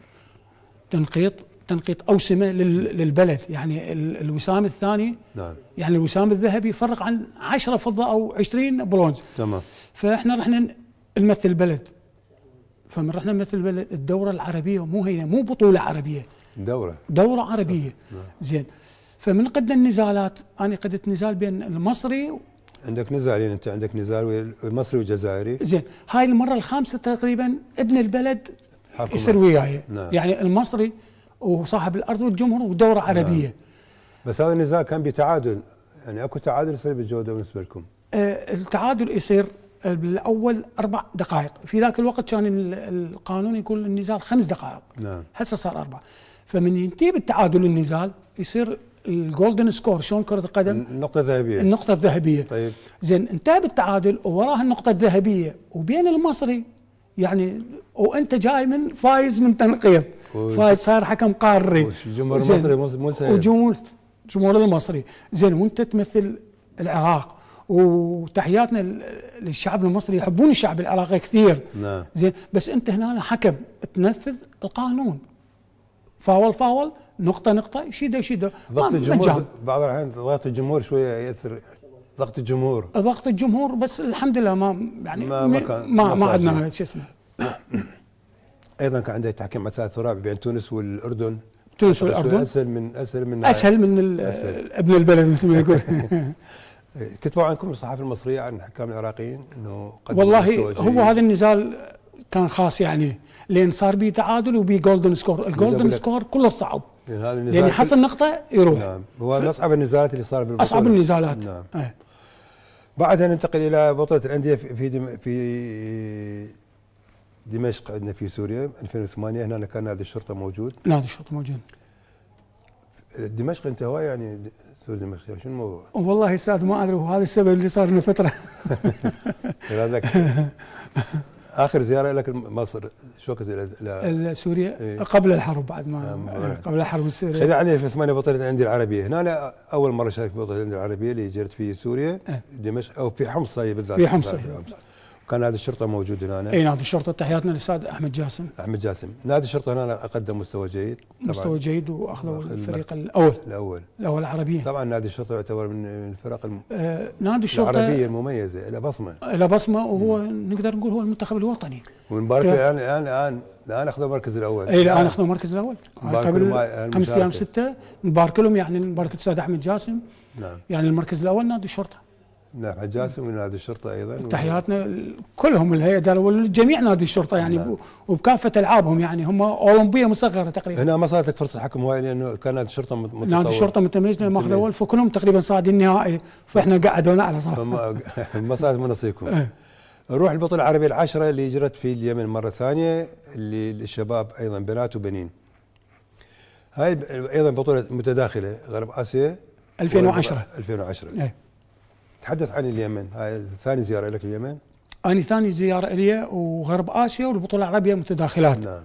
تنقيط تنقيط اوسمه للبلد يعني الوسام الثاني نعم يعني الوسام الذهبي فرق عن 10 فضه او 20 برونز تمام فاحنا رحنا نمثل البلد فمن رحنا نمثل البلد الدوره العربيه مو هينه مو بطوله عربيه دوره دوره عربيه نعم. زين فمن قد النزالات انا قدت نزال بين المصري عندك نزالين يعني انت عندك نزال مصري وجزائري زين هاي المره الخامسه تقريبا ابن البلد يصير وياي نعم. يعني المصري وصاحب الارض والجمهور ودوره نعم. عربيه نعم. بس هذا النزال كان بتعادل يعني اكو تعادل يصير بالجوده بالنسبه لكم آه التعادل يصير آه، بالاول اربع دقائق في ذاك الوقت كان القانون يقول النزال خمس دقائق نعم هسه صار اربع فمن ينتهي بالتعادل النزال يصير الجولدن سكور شلون كره القدم النقطه الذهبيه النقطه الذهبيه طيب زين انتهى بالتعادل ووراها النقطه الذهبيه وبين المصري يعني وانت جاي من فايز من تنقيط فايز صاير حكم قاري الجمهور المصري مو سهل وجمهور الجمهور المصري زين وانت تمثل العراق وتحياتنا للشعب المصري يحبون الشعب العراقي كثير نعم زين بس انت هنا حكم تنفذ القانون فاول فاول نقطه نقطه شده شده ضغط الجمهور بعض الاحيان ضغط الجمهور شويه ياثر ضغط الجمهور ضغط الجمهور بس الحمد لله ما يعني ما ما كان ما, ما عندنا شو اسمه [COUGHS] ايضا كان عندنا تحكيم ثلاث رابع بين تونس والاردن تونس والاردن اسهل من اسهل من اسهل من أسهل. ابن البلد مثل ما يقول [LAUGHS] كتبوا عنكم الصحافه المصريه عن الحكام العراقيين انه والله هو هذا النزال كان خاص يعني لان صار به تعادل وبيه جولدن سكور، الجولدن سكور كله صعب يعني حصل نقطة يروح نعم هو من أصعب النزالات اللي صار بالبطولة أصعب النزالات نعم آه. بعدها ننتقل إلى بطولة الأندية في دم في دمشق عندنا في سوريا 2008 هنا كان نادي الشرطة موجود نادي نعم، الشرطة موجود دمشق انت هواي يعني سوري دمشق يعني شنو الموضوع؟ والله استاذ ما ادري وهذا السبب اللي صار لنا فتره [LAUGHS] [LAUGHS] اخر زياره لك مصر شو وقت الى سوريا إيه؟ قبل الحرب بعد ما آه، آه، قبل الحرب السوريه خلي علي في ثمانيه بطلة عندي العربيه هنا أنا اول مره شاركت في بطلة عندي العربيه اللي جرت في سوريا آه. دمشق او في حمص طيب، بالذات في حمص طيب. كان نادي الشرطه موجود هنا اي نادي الشرطه تحياتنا للاستاذ احمد جاسم احمد جاسم نادي الشرطه هنا قدم مستوى جيد مستوى جيد واخذوا الفريق الاول الاول الاول العربيه طبعا نادي الشرطه يعتبر من الفرق الم... آه نادي الشرطه العربيه المميزه له بصمه له بصمه وهو مم. نقدر نقول هو المنتخب الوطني ومباراه الان الان الان الان اخذوا المركز الاول اي الان اخذوا المركز الاول قبل خمس ايام سته مبارك لهم يعني مبارك الاستاذ احمد جاسم نعم يعني المركز الاول نادي الشرطه نعم جاسم من نادي الشرطه ايضا تحياتنا كلهم الهيئه دار والجميع نادي الشرطه يعني نعم. وبكافه العابهم يعني هم اولمبيه مصغره تقريبا هنا ما صارت لك فرصه حكم هواي لانه كان نادي الشرطه متطور نادي الشرطه متميز لانه ماخذ اول فكلهم تقريبا صاعدين النهائي فاحنا قعدونا على صح [LAUGHS] ما صارت من نصيبكم نروح إيه. البطوله العربيه العشره اللي جرت في اليمن مره ثانيه اللي للشباب ايضا بنات وبنين هاي ايضا بطوله متداخله غرب اسيا 2010 2010 ايه. تحدث عن اليمن هاي ثاني زياره لك اليمن اني ثاني زياره لي وغرب اسيا والبطوله العربيه متداخلات نعم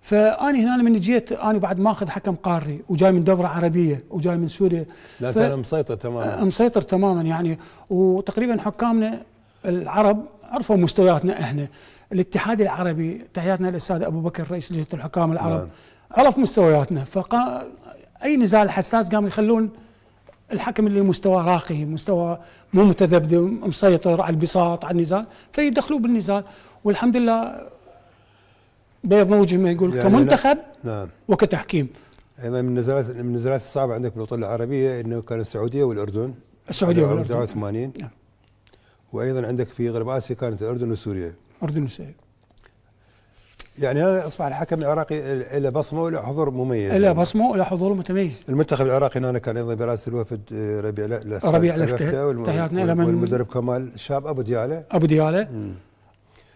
فاني هنا من جيت اني بعد ما اخذ حكم قاري وجاي من دوره عربيه وجاي من سوريا لا ف... كان مسيطر تماما مسيطر تماما يعني وتقريبا حكامنا العرب عرفوا مستوياتنا احنا الاتحاد العربي تحياتنا للاستاذ ابو بكر رئيس لجنه الحكام العرب نعم. عرف مستوياتنا فقا اي نزال حساس قام يخلون الحكم اللي مستوى راقي مستوى مو متذبذب مسيطر على البساط على النزال فيدخلوه بالنزال والحمد لله بيض موجه ما يقول يعني كمنتخب نعم وكتحكيم ايضا من النزالات من النزالات الصعبه عندك بالبطوله العربيه انه كان السعوديه والاردن السعوديه والاردن 89 نعم وايضا عندك في غرب اسيا كانت الاردن وسوريا الاردن وسوريا يعني هذا اصبح الحكم العراقي له بصمه وله حضور مميز له يعني. بصمه وله حضور متميز المنتخب العراقي هنا كان ايضا براس الوفد آه، ربيع ربيع لفته تحياتنا والمدرب كمال الشاب ابو دياله ابو دياله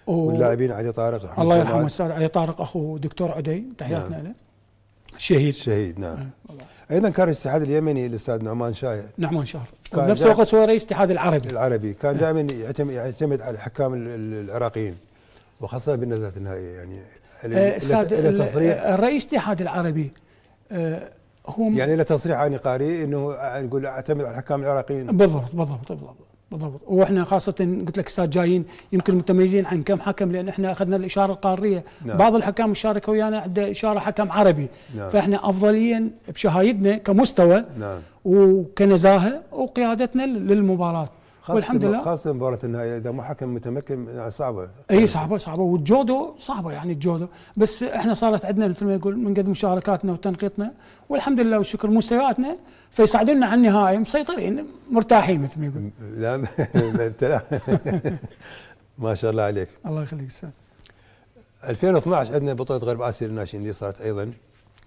واللاعبين علي طارق الله يرحمه الاستاذ علي طارق اخو دكتور عدي تحياتنا نعم. له شهيد شهيد نعم آه. ايضا كان الاتحاد اليمني الاستاذ نعمان شاهر نعمان شاهر بنفس الوقت هو رئيس الاتحاد العربي العربي كان دائما يعتمد على الحكام العراقيين وخاصه بالنزلات النهائيه يعني الى آه، تصريح آه، الرئيس الاتحاد العربي هو آه، يعني له تصريح عن قاري انه يقول اعتمد على الحكام العراقيين بالضبط بالضبط بالضبط بالضبط واحنا خاصه قلت لك استاذ جايين يمكن متميزين عن كم حكم لان احنا اخذنا الاشاره القاريه نعم. بعض الحكام شاركوا ويانا عنده اشاره حكم عربي نعم. فاحنا افضليا بشهايدنا كمستوى نعم. وكنزاهه وقيادتنا للمباراه والحمد لله خاصه مباراه النهائيه اذا مو حكم متمكن صعبه اي صعبه صعبه والجودو صعبه يعني الجودو بس احنا صارت عندنا مثل ما يقول من قد مشاركاتنا وتنقيطنا والحمد لله والشكر مستوياتنا فيصعدون على النهائي مسيطرين مرتاحين مثل ما يقول لا انت لا [LAUGHS] ما شاء الله عليك الله يخليك سعد 2012 عندنا بطوله غرب اسيا للناشئين اللي صارت ايضا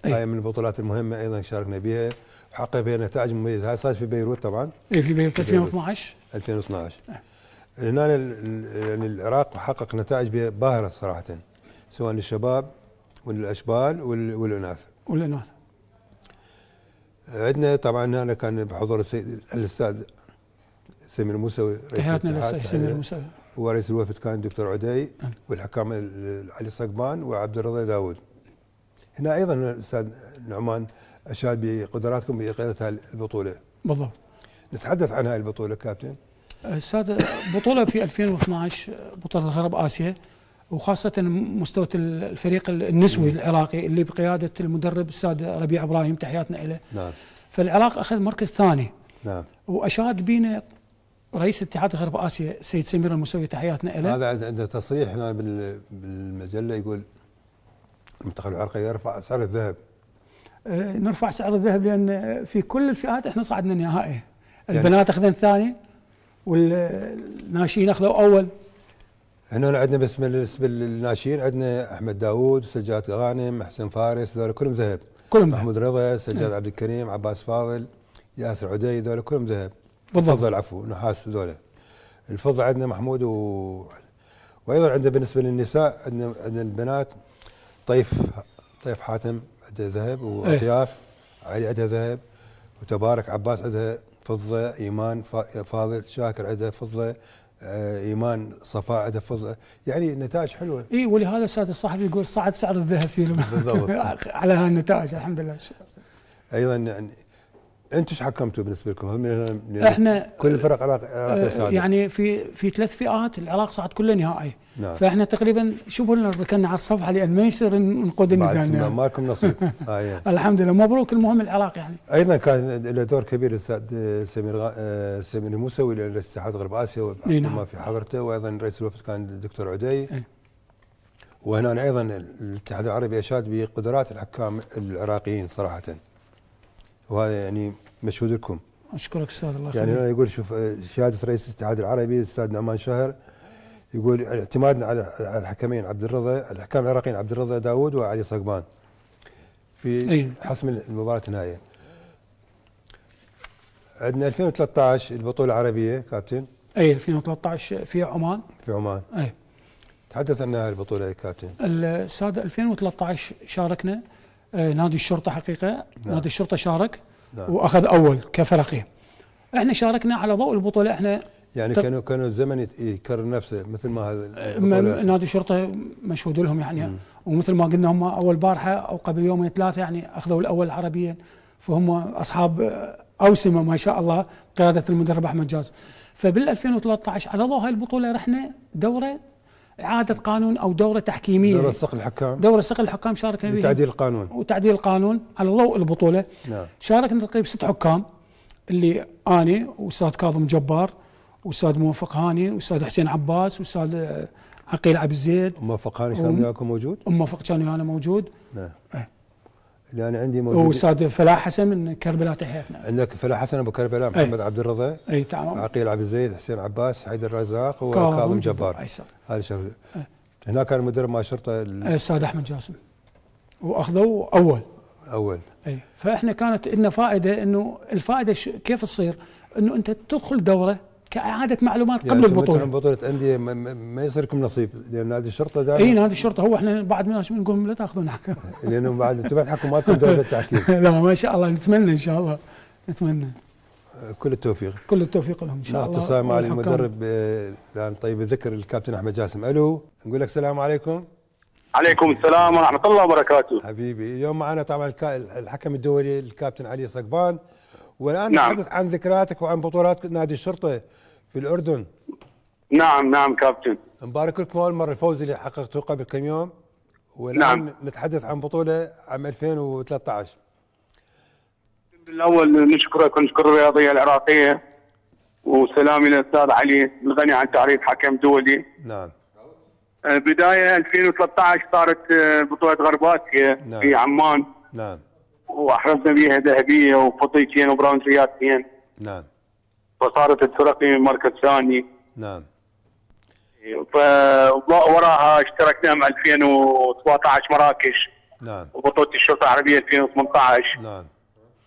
أي. هاي من البطولات المهمه ايضا شاركنا بها وحقق بها نتائج مميزه هاي صارت في بيروت طبعا اي في بيروت 2012 2012 هنا يعني العراق حقق نتائج باهره صراحه سواء للشباب والاشبال والاناث والاناث عندنا طبعا هنا كان بحضور السيد الاستاذ سمير موسوي رئيس تحياتنا للسيد سمير أيوة. موسوي ورئيس الوفد كان الدكتور عدي نعم. والحكام علي صقبان وعبد الرضا داوود هنا ايضا الاستاذ نعمان اشاد بقدراتكم بقياده البطوله بالضبط نتحدث عن هاي البطوله كابتن استاذ بطوله في 2012 بطوله غرب اسيا وخاصة مستوى الفريق النسوي العراقي اللي بقيادة المدرب السادة ربيع إبراهيم تحياتنا له نعم. فالعراق أخذ مركز ثاني نعم. وأشاد بينا رئيس اتحاد غرب آسيا سيد سمير المسوي تحياتنا له هذا عنده تصريح هنا بالمجلة يقول المنتخب العراقي يرفع سعر الذهب آه، نرفع سعر الذهب لأن في كل الفئات احنا صعدنا نهائي يعني البنات اخذن ثاني والناشئين اخذوا اول هنا عندنا بالنسبه للناشئين عندنا احمد داوود سجاد غانم حسين فارس هذول كلهم ذهب كلهم محمود رضا سجاد إيه. عبد الكريم عباس فاضل ياسر عدي هذول كلهم ذهب بالضبط فضل عفوا نحاس ذول الفضه عندنا محمود و... وايضا عندنا بالنسبه للنساء عندنا عندنا البنات طيف طيف حاتم عندها ذهب إيه. وأطياف علي عندها ذهب وتبارك عباس عندها فضه ايمان فاضل شاكر عنده فضه آه، ايمان صفاء عنده فضه يعني نتائج حلوه اي ولهذا السيد الصحفي يقول صعد سعر الذهب في بالضبط [LAUGHS] على هالنتائج الحمد لله ايضا يعني انت ايش حكمتوا بالنسبه لكم؟ هم يعني احنا كل الفرق العراق آه، يعني في في ثلاث فئات العراق صعد كله نهائي نعم. فاحنا تقريبا شبه ركننا على الصفحه لان ما يصير نقود الميزانيه ما لكم نصيب [LAUGHS] آه الحمد لله مبروك المهم العراق يعني ايضا كان له دور كبير الاستاذ آه، سمير غ... آه، سمير رئيس اتحاد غرب اسيا نعم. في حضرته وايضا رئيس الوفد كان الدكتور عدي وهنا ايضا الاتحاد العربي اشاد بقدرات الحكام العراقيين صراحه وهذا يعني مشهود لكم اشكرك استاذ الله يعني يخليك يعني انا يقول شوف آه، شهاده رئيس الاتحاد العربي الاستاذ نعمان شهر يقول اعتمادنا على الحكمين عبد الرضا الحكام العراقيين عبد الرضا داوود وعلي صقبان في حسم المباراه النهائيه عندنا 2013 البطوله العربيه كابتن اي 2013 في عمان في عمان اي تحدث عن البطوله يا كابتن الساده 2013 شاركنا آه، نادي الشرطه حقيقه نعم. نادي الشرطه شارك نعم. واخذ اول كفرقي احنا شاركنا على ضوء البطوله احنا يعني كانوا كانوا زمن يكرر نفسه مثل ما هذا آه، نادي الشرطه مشهود لهم يعني مم. ومثل ما قلنا هم اول بارحه او قبل يومين ثلاثه يعني اخذوا الاول عربيا فهم اصحاب اوسمه ما شاء الله قياده المدرب احمد جاز فبال 2013 على ضوء هاي البطوله رحنا دوره اعاده قانون او دوره تحكيميه دوره صقل الحكام دوره صقل الحكام شاركنا فيها تعديل القانون وتعديل القانون على ضوء البطوله نعم شاركنا تقريبا ست حكام اللي انا واستاذ كاظم جبار واستاذ موفق هاني واستاذ حسين عباس واستاذ آه، عقيل عبد الزيد موفق هاني كان وياكم موجود؟ موفق كان ويانا موجود نعم أه. لان عندي موجود وصاد فلاح حسن من كربلاء تحياتنا عندك فلاح حسن ابو كربلاء إيه. محمد أي. عبد الرضا اي تمام عقيل عبد الزيد حسين عباس حيدر الرزاق وكاظم جبار هذا شوف إيه. هناك كان مدير مال الشرطه الاستاذ إيه، احمد جاسم واخذوا اول اول اي فاحنا كانت لنا فائده انه الفائده كيف تصير؟ انه انت تدخل دوره كاعاده معلومات يعني قبل البطوله بطوله انديه ما يصير لكم نصيب لان نادي الشرطه دائما اي نادي الشرطه هو احنا بعد ما نقول لا تاخذون حكم [LAUGHS] لانه بعد ما تكون دوله التحكيم لا ما شاء الله نتمنى ان شاء الله نتمنى كل التوفيق كل التوفيق لهم ان شاء الله اتصال مع المدرب آه، الان طيب الذكر الكابتن احمد جاسم الو نقول لك السلام عليكم عليكم السلام ورحمه الله وبركاته حبيبي اليوم معنا طبعا الحكم الدولي الكابتن علي صقبان والآن نعم. نتحدث عن ذكرياتك وعن بطولات نادي الشرطة في الأردن نعم نعم كابتن مبارك لكم أول مرة الفوز اللي حققته قبل كم يوم والآن نعم. نتحدث عن بطولة عام 2013 بالأول نشكرك ونشكر الرياضية العراقية وسلامي للأستاذ علي الغني عن تعريف حكم دولي نعم آه، بداية 2013 صارت آه، بطولة غرباتيا نعم. في عمان نعم واحرزنا بيها ذهبيه وفضيتين وبرونزياتين نعم فصارت الترقي مركز ثاني نعم فوراها اشتركنا مع 2017 مراكش نعم وبطوله الشرطه العربيه 2018 نعم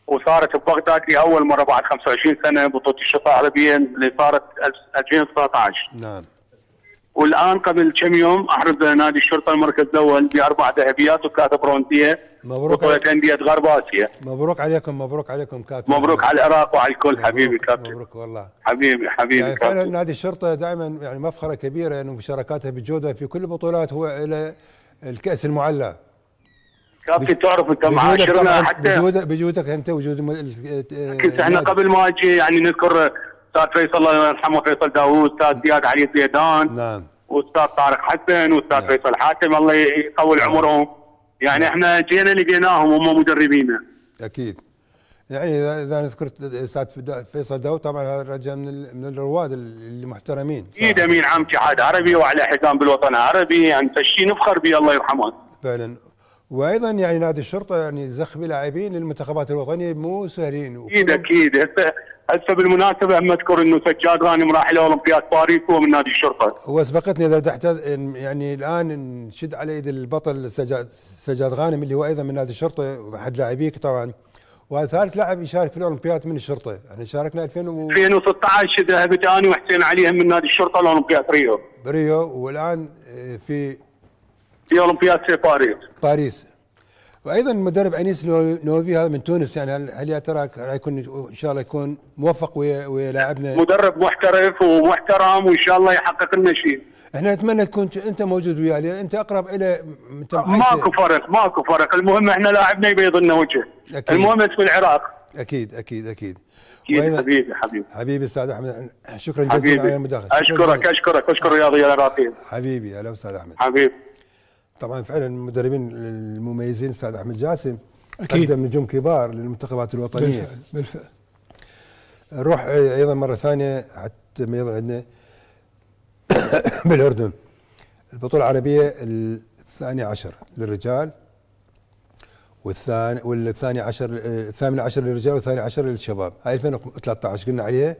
وصارت ببغداد لاول مره بعد 25 سنه بطوله الشرطه العربيه اللي صارت 2019 نعم والان قبل كم يوم احرز نادي الشرطه المركز الاول باربع ذهبيات وثلاثه برونزيه مبروك بطوله انديه غرب اسيا مبروك عليكم مبروك عليكم كابتن مبروك على العراق وعلى الكل حبيبي كابتن مبروك والله حبيبي حبيبي يعني كابتن نادي الشرطه دائما يعني مفخره كبيره انه يعني مشاركاتها بجوده في كل البطولات هو الى الكاس المعلى كافي تعرف انت معاشرنا حتى بجودك بجودك انت وجود احنا قبل ما اجي يعني نذكر استاذ فيصل الله يرحمه فيصل داوود استاذ زياد علي زيدان نعم واستاذ طارق حسن واستاذ نعم. فيصل حاتم الله يطول نعم. عمرهم يعني نعم. احنا جينا لقيناهم هم مدربينا اكيد يعني اذا انا ذكرت استاذ فيصل داوود طبعا هذا الرجل من من الرواد المحترمين اكيد امين عام اتحاد عربي وعلى حزام بالوطن العربي يعني فشي نفخر به الله يرحمه فعلا وايضا يعني نادي الشرطه يعني زخم لاعبين للمنتخبات الوطنيه مو سهلين اكيد اكيد هسه بالمناسبه هم اذكر انه سجاد غانم راح الى اولمبياد باريس هو من نادي الشرطه. هو سبقتني اذا تحت يعني الان نشد على ايد البطل سجاد سجاد غانم اللي هو ايضا من نادي الشرطه احد لاعبيك طبعا. وثالث ثالث لاعب يشارك في الاولمبياد من الشرطه، احنا يعني شاركنا 2000 و... 2016 ذهبت انا وحسين عليهم من نادي الشرطه لاولمبياد ريو. بريو والان آه، في في اولمبياد في باريس. باريس وايضا المدرب انيس نوفي هذا من تونس يعني هل يا ترى يكون ان شاء الله يكون موفق ويلاعبنا مدرب محترف ومحترم وان شاء الله يحقق لنا شيء احنا نتمنى تكون انت موجود وياه لان انت اقرب الى ماكو فرق ماكو فرق المهم احنا لاعبنا يبيض لنا وجهه المهم في العراق اكيد اكيد اكيد اكيد حبيبي حبيبي حبيبي استاذ احمد شكرا جزيلا على المداخله اشكرك اشكرك اشكر الرياضيه العراقيه حبيبي هلا استاذ احمد حبيبي طبعا فعلا المدربين المميزين استاذ احمد جاسم اكيد قدم نجوم كبار للمنتخبات الوطنيه بالفعل بالفعل نروح ايضا مره ثانيه حتى ما يظهر عندنا [COUGHS] بالاردن البطوله العربيه الثاني عشر للرجال والثاني والثاني عشر الثامن عشر للرجال والثاني عشر للشباب هاي 2013 قلنا عليها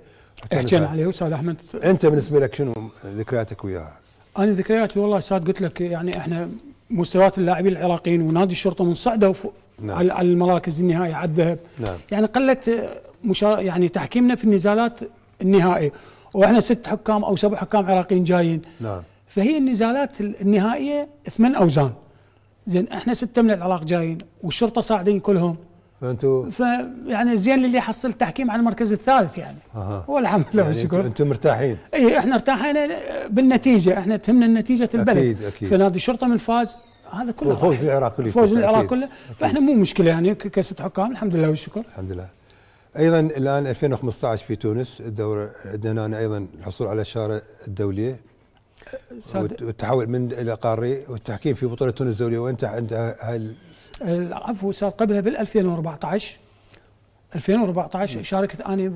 حكينا عليها استاذ احمد انت بالنسبه لك شنو ذكرياتك وياها؟ انا ذكرياتي والله استاذ قلت لك يعني احنا مستويات اللاعبين العراقيين ونادي الشرطه من صعدوا نعم. على المراكز النهائيه على الذهب نعم. يعني قلت مشا... يعني تحكيمنا في النزالات النهائيه واحنا ست حكام او سبع حكام عراقيين جايين نعم فهي النزالات النهائيه ثمان اوزان زين احنا سته من العراق جايين والشرطه صاعدين كلهم فانتوا فيعني زين اللي حصل تحكيم على المركز الثالث يعني أه. والحمد لله يعني والشكر انتم مرتاحين اي احنا ارتاحين بالنتيجه احنا تهمنا نتيجه البلد اكيد اكيد فنادي الشرطه من فاز هذا كله فوز العراق كله فوز العراق كله فاحنا مو مشكله يعني كست حكام الحمد لله والشكر الحمد لله ايضا الان 2015 في تونس الدوره عندنا ايضا الحصول على الشاره الدوليه والتحول من الى قاري والتحكيم في بطوله تونس الدوليه وانت عند هاي العفو صار قبلها بال 2014 2014 شاركت انا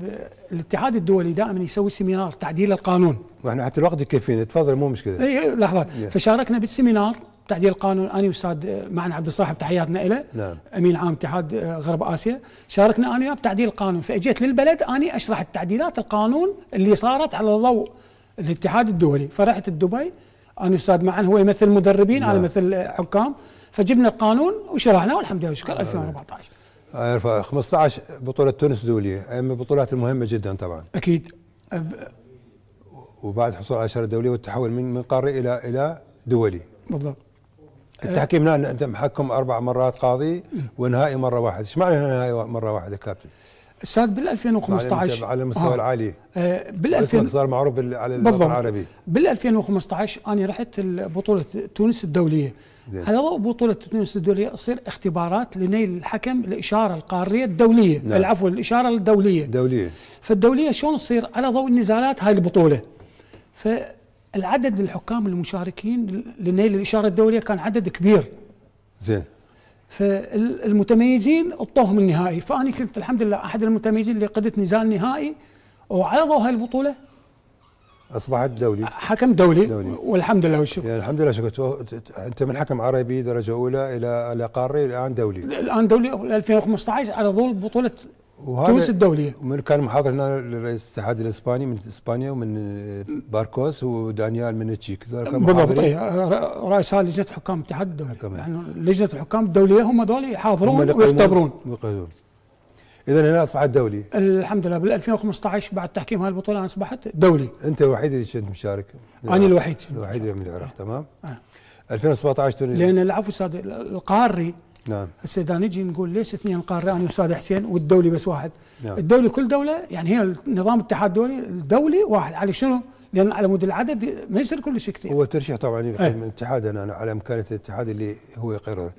الاتحاد الدولي دائما يسوي سيمينار تعديل القانون واحنا حتى الوقت يكفينا تفضل مو مشكله اي لحظه yeah. فشاركنا بالسيمينار تعديل القانون انا والاستاذ آه، معنا عبد الصاحب تحياتنا له نعم. امين عام اتحاد آه، غرب اسيا شاركنا انا وياه بتعديل القانون فاجيت للبلد اني اشرح التعديلات القانون اللي صارت على ضوء الاتحاد الدولي فرحت دبي انا استاذ معن هو يمثل مدربين نعم. انا مثل حكام فجبنا القانون وشرعناه والحمد لله والشكر 2014 آه. 15 آه، بطوله تونس دوليه من البطولات المهمه جدا طبعا اكيد أب... وبعد حصول على شهاده دوليه والتحول من من قاري الى الى دولي بالضبط التحكيم حكيم نعم، انت محكم اربع مرات قاضي ونهائي مره واحده، ايش معنى نهائي مره واحده كابتن؟ استاذ بال 2015 على المستوى آه. العالي آه، بال 2000 صار معروف على الوطن العربي بال 2015 انا رحت بطوله تونس الدوليه على ضوء بطوله تونس الدوليه تصير اختبارات لنيل الحكم الاشاره القاريه الدوليه نعم. العفو الاشاره الدوليه الدوليه فالدوليه شلون تصير على ضوء النزالات هاي البطوله فالعدد الحكام المشاركين لنيل الاشاره الدوليه كان عدد كبير زين فالمتميزين اعطوهم النهائي فأنا كنت الحمد لله أحد المتميزين اللي قدت نزال نهائي وعلى ضوء هاي البطولة أصبحت دولي حكم دولي, دولي. والحمد لله والشكر يعني الحمد لله شكرا أنت من حكم عربي درجة أولى إلى إلى قاري الآن دولي الآن دولي 2015 على ضوء بطولة تونس الدولية ومن كان محاضر هنا للرئيس الاتحاد الاسباني من اسبانيا ومن آه، باركوس ودانيال من التشيك بالضبط اي آه، رئيس لجنة حكام الاتحاد الدولي حكام. يعني لجنة الحكام الدولية هم هذول يحاضرون ويختبرون ويقيمون اذا هنا اصبحت دولي الحمد لله بال 2015 بعد تحكيم هاي البطولة اصبحت دولي انت الوحيد اللي كنت مشارك انا الوحيد الوحيد من العراق إيه. تمام آه. 2017 تونس لان العفو استاذ القاري نعم هسه اذا نجي نقول ليش اثنين انا واستاذ حسين والدولي بس واحد نعم. الدولي كل دوله يعني هي نظام الاتحاد الدولي الدولي واحد على شنو؟ لان على مود العدد ما يصير كلش كثير هو ترشيح طبعا يمكن أيه. من الاتحاد انا على امكانيه الاتحاد اللي هو يقرر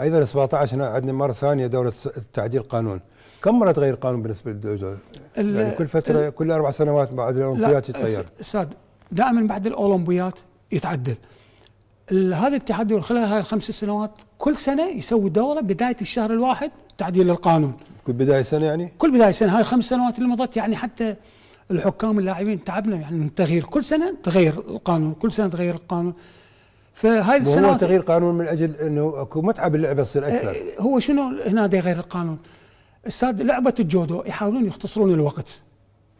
ايضا 17 هنا عندنا مره ثانيه دوره تعديل قانون كم مره تغير قانون بالنسبه للدول؟ يعني كل فتره كل اربع سنوات بعد الاولمبيات يتغير استاذ دائما بعد الاولمبيات يتعدل هذا الاتحاد خلال هاي الخمس سنوات كل سنه يسوي دوره بدايه الشهر الواحد تعديل القانون كل بدايه سنه يعني؟ كل بدايه سنه هاي الخمس سنوات اللي مضت يعني حتى الحكام اللاعبين تعبنا يعني من التغيير كل سنه تغير القانون كل سنه تغير القانون فهاي السنه هو تغيير قانون من اجل انه اكو متعه باللعبه تصير اكثر إيه، إيه، هو شنو هنا يغير القانون؟ استاذ لعبه الجودو يحاولون يختصرون الوقت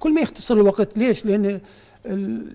كل ما يختصر الوقت ليش؟ لان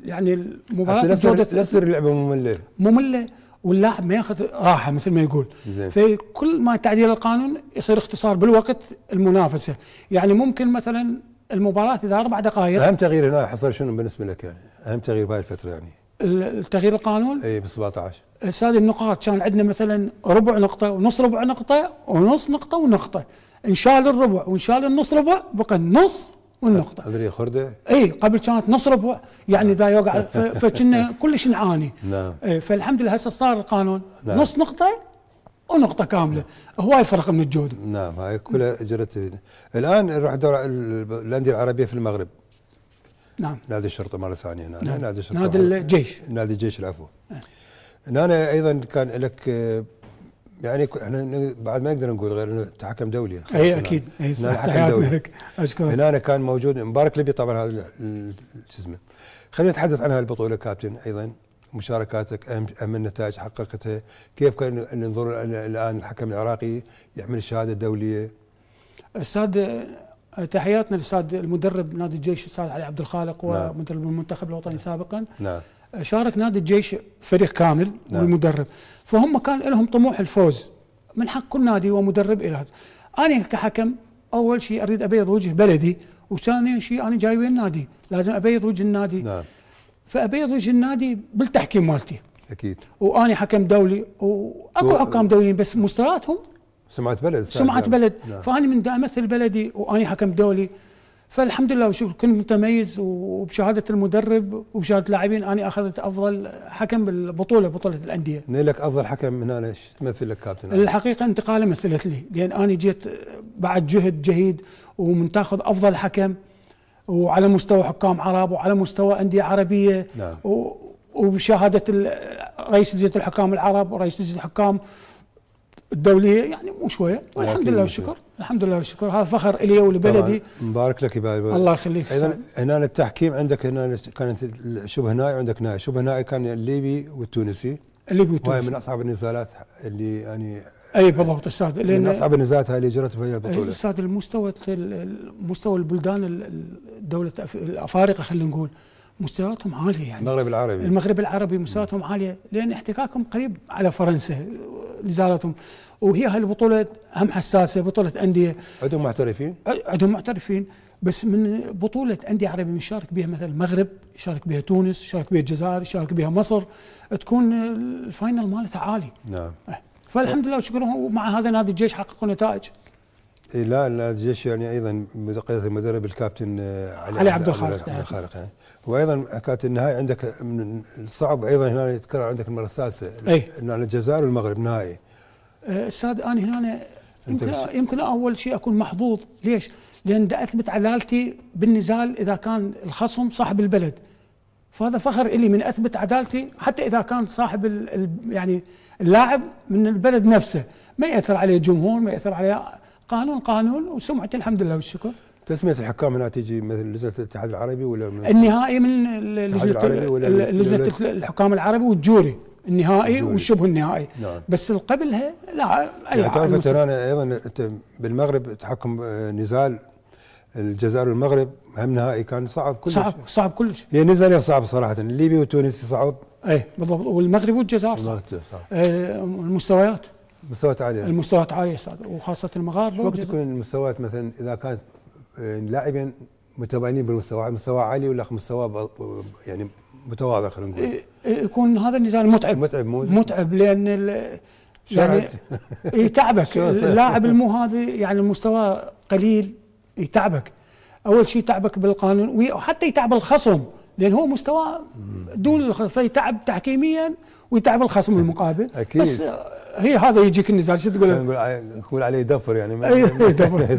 يعني المباراة الجوده لا تصير اللعبه ممله ممله واللاعب ما ياخذ راحه مثل ما يقول زين. فكل ما تعديل القانون يصير اختصار بالوقت المنافسه يعني ممكن مثلا المباراه اذا اربع دقائق اهم تغيير هنا حصل شنو بالنسبه لك يعني اهم تغيير بهاي الفتره يعني التغيير القانون اي ب 17 السادة النقاط كان عندنا مثلا ربع نقطه ونص ربع نقطه ونص نقطه ونقطه انشال الربع وانشال النص ربع بقى النص والنقطه ادري خرده اي قبل كانت نصرب يعني ذا نعم. يوقع [LAUGHS] فكنا كلش نعاني نعم إيه فالحمد لله هسه صار القانون نعم. نص نقطه ونقطه كامله نعم. هواي فرق من الجودة نعم هاي كلها اجرت الان نروح دور الانديه العربيه في المغرب نعم نادي الشرطه مره ثانيه هنا نعم. نادي الشرطه نادي الجيش نادي الجيش العفو نعم. انا ايضا كان لك يعني احنا بعد ما نقدر نقول غير انه تحكم دولي يعني، اي اكيد اي صح دولي اشكرك هنا كان موجود مبارك ليبي طبعا هذا شو اسمه خلينا نتحدث عن هالبطوله كابتن ايضا مشاركاتك اهم النتائج حققتها كيف كان ننظر الان الحكم العراقي يحمل الشهاده الدوليه استاذ تحياتنا للاستاذ المدرب نادي الجيش الاستاذ علي عبد الخالق نعم. ومدرب المنتخب الوطني سابقا نعم شارك نادي الجيش فريق كامل نعم. والمدرب فهم كان لهم طموح الفوز من حق كل نادي ومدرب الى انا كحكم اول شيء اريد ابيض وجه بلدي وثاني شيء انا جاي ويا النادي لازم ابيض وجه النادي نعم فابيض وجه النادي بالتحكيم مالتي اكيد واني حكم دولي واكو حكام دوليين بس مستوياتهم سمعه بلد سمعه بلد نعم. فاني من دا امثل بلدي واني حكم دولي فالحمد لله شوف كنت متميز وبشهاده المدرب وبشهاده اللاعبين انا اخذت افضل حكم بالبطوله بطوله الانديه. نيلك يعني افضل حكم من هنا ايش تمثل لك كابتن؟ الحقيقه انتقاله مثلت لي لان انا جيت بعد جهد جهيد ومن تاخذ افضل حكم وعلى مستوى حكام عرب وعلى مستوى انديه عربيه نعم. وبشهاده رئيس لجنه الحكام العرب ورئيس لجنه الحكام الدوليه يعني مو شويه والحمد لله والشكر. الحمد لله والشكر هذا فخر لي ولبلدي مبارك لك يا بابا الله يخليك ايضا هنا التحكيم عندك هنا كانت شبه نائي وعندك نائي شبه نائي كان الليبي والتونسي الليبي والتونسي وهي من اصعب النزالات اللي يعني اي بالضبط استاذ من اصعب النزالات هاي اللي جرت في البطوله استاذ المستوى مستوى البلدان الدوله الافارقه خلينا نقول مستوياتهم عاليه يعني المغرب العربي المغرب العربي مستوياتهم عاليه لان احتكاكهم قريب على فرنسا نزالاتهم وهي هاي البطوله هم حساسه بطوله انديه عندهم معترفين؟ عندهم معترفين بس من بطولة أندية عربية مشارك بها مثلا المغرب يشارك بها تونس يشارك بها الجزائر يشارك بها مصر تكون الفاينل مالتها عالي نعم أه، فالحمد لله وشكرا ومع هذا نادي الجيش حققوا نتائج إيه، لا نادي الجيش يعني ايضا بقياده المدرب الكابتن آه، علي, علي عبد الخالق عبد الخالق يعني وايضا كانت النهائي عندك من الصعب ايضا هنا يتكرر عندك المره السادسه اي الجزائر والمغرب نهائي استاذ آه، انا هنا يمكن, يمكن اول شيء اكون محظوظ ليش؟ لان دا اثبت عدالتي بالنزال اذا كان الخصم صاحب البلد فهذا فخر لي من اثبت عدالتي حتى اذا كان صاحب الـ يعني اللاعب من البلد نفسه ما ياثر عليه جمهور ما ياثر عليه قانون قانون وسمعتي الحمد لله والشكر تسمية الحكام هنا تجي مثل لجنة الاتحاد العربي ولا من النهائي من لجنة العربي ولا لجنة الحكام العربي والجوري النهائي وشبه النهائي نعم. بس قبلها لا اي يعني ترى ايضا بالمغرب تحكم آه، نزال الجزائر والمغرب هم نهائي كان صعب كلش صعب صعب كلش هي يعني نزال يعني صعب صراحه الليبي والتونسي صعب اي بالضبط والمغرب والجزائر صعب, صعب. آه المستويات مستويات عاليه المستويات عاليه صعب وخاصه المغاربه وقت تكون المستويات مثلا اذا كانت آه، لاعبين متباينين بالمستوى مستوى عالي ولا مستوى يعني متواضع خلينا نقول إيه، يكون هذا النزال متعب متعب متعب لان يعني [LAUGHS] يتعبك إيه، اللاعب المو هذا يعني المستوى قليل يتعبك إيه، اول شيء يتعبك بالقانون وحتى يتعب الخصم لان هو مستوى دون فيتعب تحكيميا ويتعب الخصم المقابل اكيد بس آه، هي هذا يجيك النزال شو تقول؟ نقول عليه دفر يعني ما إيه، دفر [LAUGHS]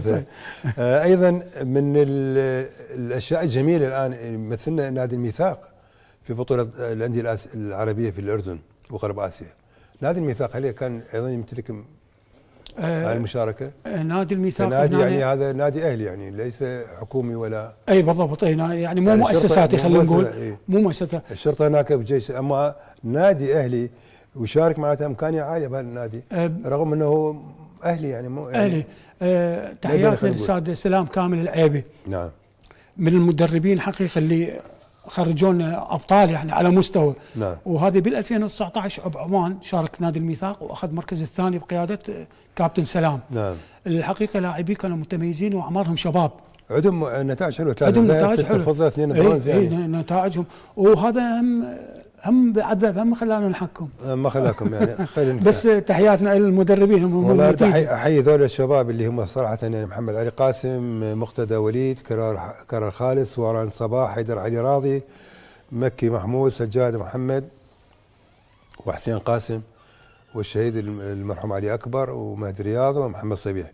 آه، ايضا من الاشياء الجميله الان مثلنا نادي الميثاق في بطولة الأندية العربية في الأردن وغرب آسيا نادي الميثاق هل كان أيضا يمتلك هاي آه، المشاركة؟ آه نادي الميثاق نادي يعني, يعني هذا نادي أهلي يعني ليس حكومي ولا أي بالضبط أي يعني مو يعني مؤسساتي خلينا نقول إيه؟ مو مؤسسات الشرطة هناك بجيش أما نادي أهلي وشارك معناته إمكانية عالية بهالنادي آه رغم أنه أهلي يعني مو يعني أهلي, آه، تحياتي للأستاذ سلام كامل العيبي نعم من المدربين حقيقة اللي خرجون ابطال يعني على مستوى نعم. وهذه بال 2019 بعمان شارك نادي الميثاق واخذ مركز الثاني بقياده كابتن سلام نعم. الحقيقه لاعبين كانوا متميزين واعمارهم شباب عندهم نتائج حلوه عندهم نتائج حلوه اثنين إيه، برونز يعني إيه، نتائجهم وهذا هم هم بعذب هم خلانا نحكم أه، ما خلاكم يعني [LAUGHS] خلينا بس تحياتنا للمدربين هم هم احيي ذول الشباب اللي هم صراحه يعني محمد علي قاسم مقتدى وليد كرار كرار خالص وران صباح حيدر علي راضي مكي محمود سجاد محمد وحسين قاسم والشهيد المرحوم علي اكبر ومهدي رياض ومحمد صبيح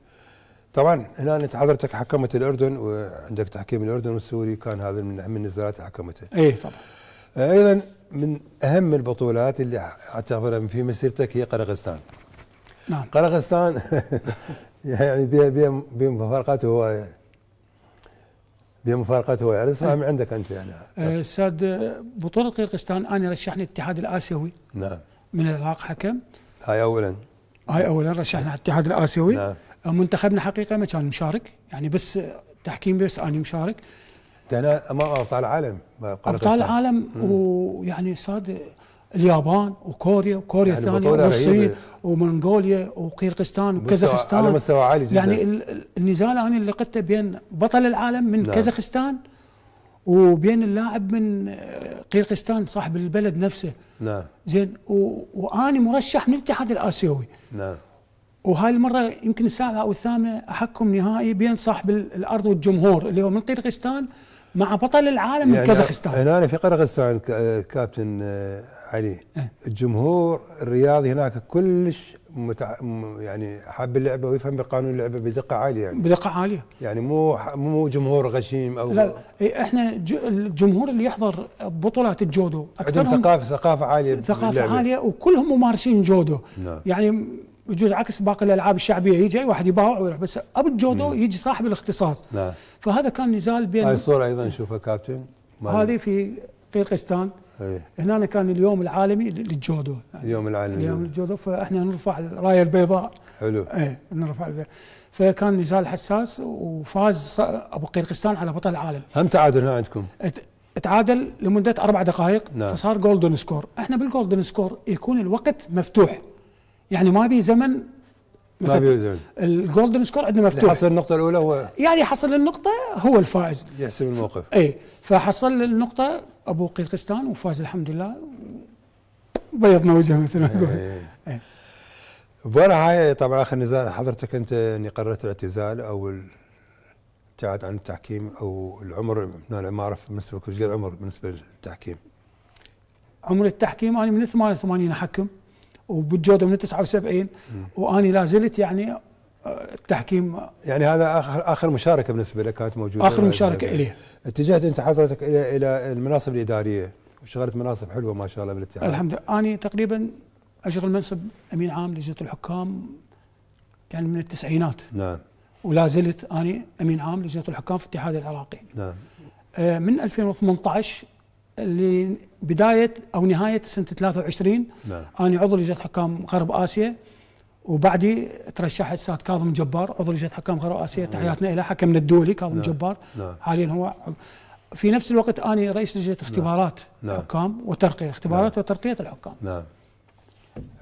طبعا هنا انت حضرتك حكمت الاردن وعندك تحكيم الاردن والسوري كان هذا من اهم النزالات حكمته اي طبعا ايضا من اهم البطولات اللي اعتبرها في مسيرتك هي قرغستان نعم قرغستان [LAUGHS] يعني بها بمفارقته هو هو يعني اسمع من عندك انت يعني أه، استاذ أه بطوله قرغستان انا رشحني الاتحاد الاسيوي نعم من العراق حكم هاي اولا هاي اولا رشحنا الاتحاد الاسيوي نعم أه، منتخبنا حقيقه ما كان مشارك يعني بس تحكيم بس اني مشارك ده امام ابطال عالم ابطال عالم ويعني صاد اليابان وكوريا وكوريا يعني الثانيه والصين ومنغوليا وقيرقستان وكازاخستان على مستوى عالي جدا يعني النزال انا اللي لقيته بين بطل العالم من نعم. كازاخستان وبين اللاعب من آه، قيرقستان صاحب البلد نفسه نعم زين واني مرشح من الاتحاد الاسيوي نعم وهاي المره يمكن السابعه او الثامنه احكم نهائي بين صاحب الارض والجمهور اللي هو من قيرقستان مع بطل العالم من يعني كازاخستان هنا في قرغستان كابتن آه، علي أه. الجمهور الرياضي هناك كلش متع... يعني حاب اللعبه ويفهم بقانون اللعبه بدقه عاليه يعني بدقه عاليه يعني مو مو جمهور غشيم او لا إيه، احنا ج... الجمهور اللي يحضر بطولات الجودو عندهم ثقافه ثقافه عاليه ثقافه عاليه وكلهم ممارسين جودو نعم. يعني يجوز عكس باقي الالعاب الشعبيه يجي اي واحد يباوع ويروح بس ابو الجودو يجي صاحب الاختصاص نعم فهذا كان نزال بين هاي الصوره ايضا نشوفها كابتن هذه في قرقستان إيه. هنا كان اليوم العالمي للجودو اليوم العالمي اليوم للجودو فاحنا نرفع الرايه البيضاء حلو ايه نرفع البيضاء فكان نزال حساس وفاز ابو قيرقستان على بطل العالم هم تعادل هنا عندكم؟ تعادل لمده اربع دقائق نعم. فصار جولدن سكور احنا بالجولدن سكور يكون الوقت مفتوح يعني ما بي زمن ما بي زمن الجولدن سكور عندنا مفتوح حصل النقطة الأولى هو يعني حصل النقطة هو الفائز يحسب الموقف اي فحصل النقطة أبو قيقستان وفاز الحمد لله بيضنا وجهه مثل ما يقول إيه، ورا إيه. [LAUGHS] إيه. هاي طبعا اخر نزال حضرتك انت اني قررت الاعتزال او ابتعد عن التحكيم او العمر انا ما اعرف بالنسبه لك ايش العمر بالنسبه للتحكيم؟ عمر التحكيم انا من 88 احكم وبالجوده من 79 واني لا زلت يعني آه، التحكيم آه، يعني هذا اخر اخر مشاركه بالنسبه لك كانت موجوده اخر مشاركه اليه اتجهت انت حضرتك الى الى المناصب الاداريه وشغلت مناصب حلوه ما شاء الله بالاتحاد الحمد لله اني تقريبا اشغل منصب امين عام لجنه الحكام يعني من التسعينات نعم ولا زلت اني امين عام لجنه الحكام في الاتحاد العراقي نعم آه، من 2018 لبدايه او نهايه سنه 23 نعم. انا عضو لجنه حكام غرب اسيا وبعدي ترشحت استاذ كاظم جبار عضو لجنه حكام غرب اسيا نعم. تحياتنا الى حكمنا الدولي كاظم نعم. جبار نعم. حاليا هو في نفس الوقت انا رئيس لجنه نعم. اختبارات نعم. حكام وترقيه اختبارات نعم. وترقيه الحكام نعم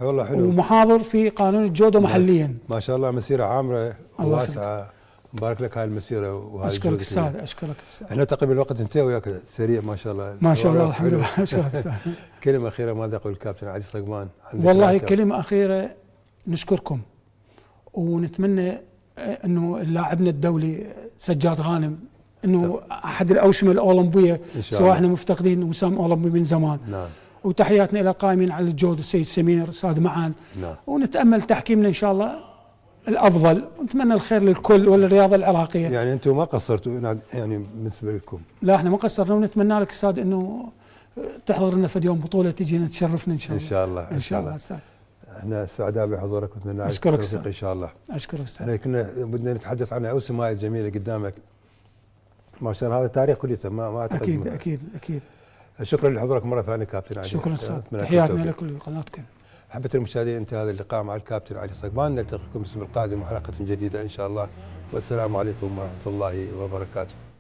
والله حلو ومحاضر في قانون الجوده نعم. محليا ما شاء الله مسيره عامره واسعه بارك لك هاي المسيره وهاي اشكرك استاذ اشكرك استاذ احنا تقريبا الوقت انتهى وياك سريع ما شاء الله ما شاء الله الحمد لله اشكرك استاذ [LAUGHS] كلمه اخيره ماذا يقول الكابتن علي صقمان والله كلمه اخيره نشكركم ونتمنى آه، انه لاعبنا الدولي سجاد غانم انه نعم. احد الاوشمه الاولمبيه سواء احنا مفتقدين وسام اولمبي من زمان نعم وتحياتنا الى قائمين على الجود السيد سمير استاذ معان نعم ونتامل تحكيمنا ان شاء الله الافضل ونتمنى الخير للكل وللرياضه العراقيه يعني انتم ما قصرتوا يعني بالنسبه لكم لا احنا ما قصرنا ونتمنى لك استاذ انه تحضر لنا في يوم بطوله تجينا تشرفنا ان شاء الله ان شاء الله ان شاء الله, استاذ احنا سعداء بحضورك ونتمنى اشكرك ان شاء الله اشكرك استاذ احنا كنا بدنا نتحدث عن اوسم هاي الجميله قدامك ما شاء الله هذا تاريخ كليته ما ما اعتقد اكيد اكيد اكيد شكرا لحضورك مره ثانيه كابتن علي شكرا استاذ تحياتنا لكل قناتكم احبتي المشاهدين انتهى هذا اللقاء مع الكابتن علي صقبان نلتقيكم الاسبوع القادم وحلقة جديدة إن شاء الله والسلام عليكم ورحمة الله وبركاته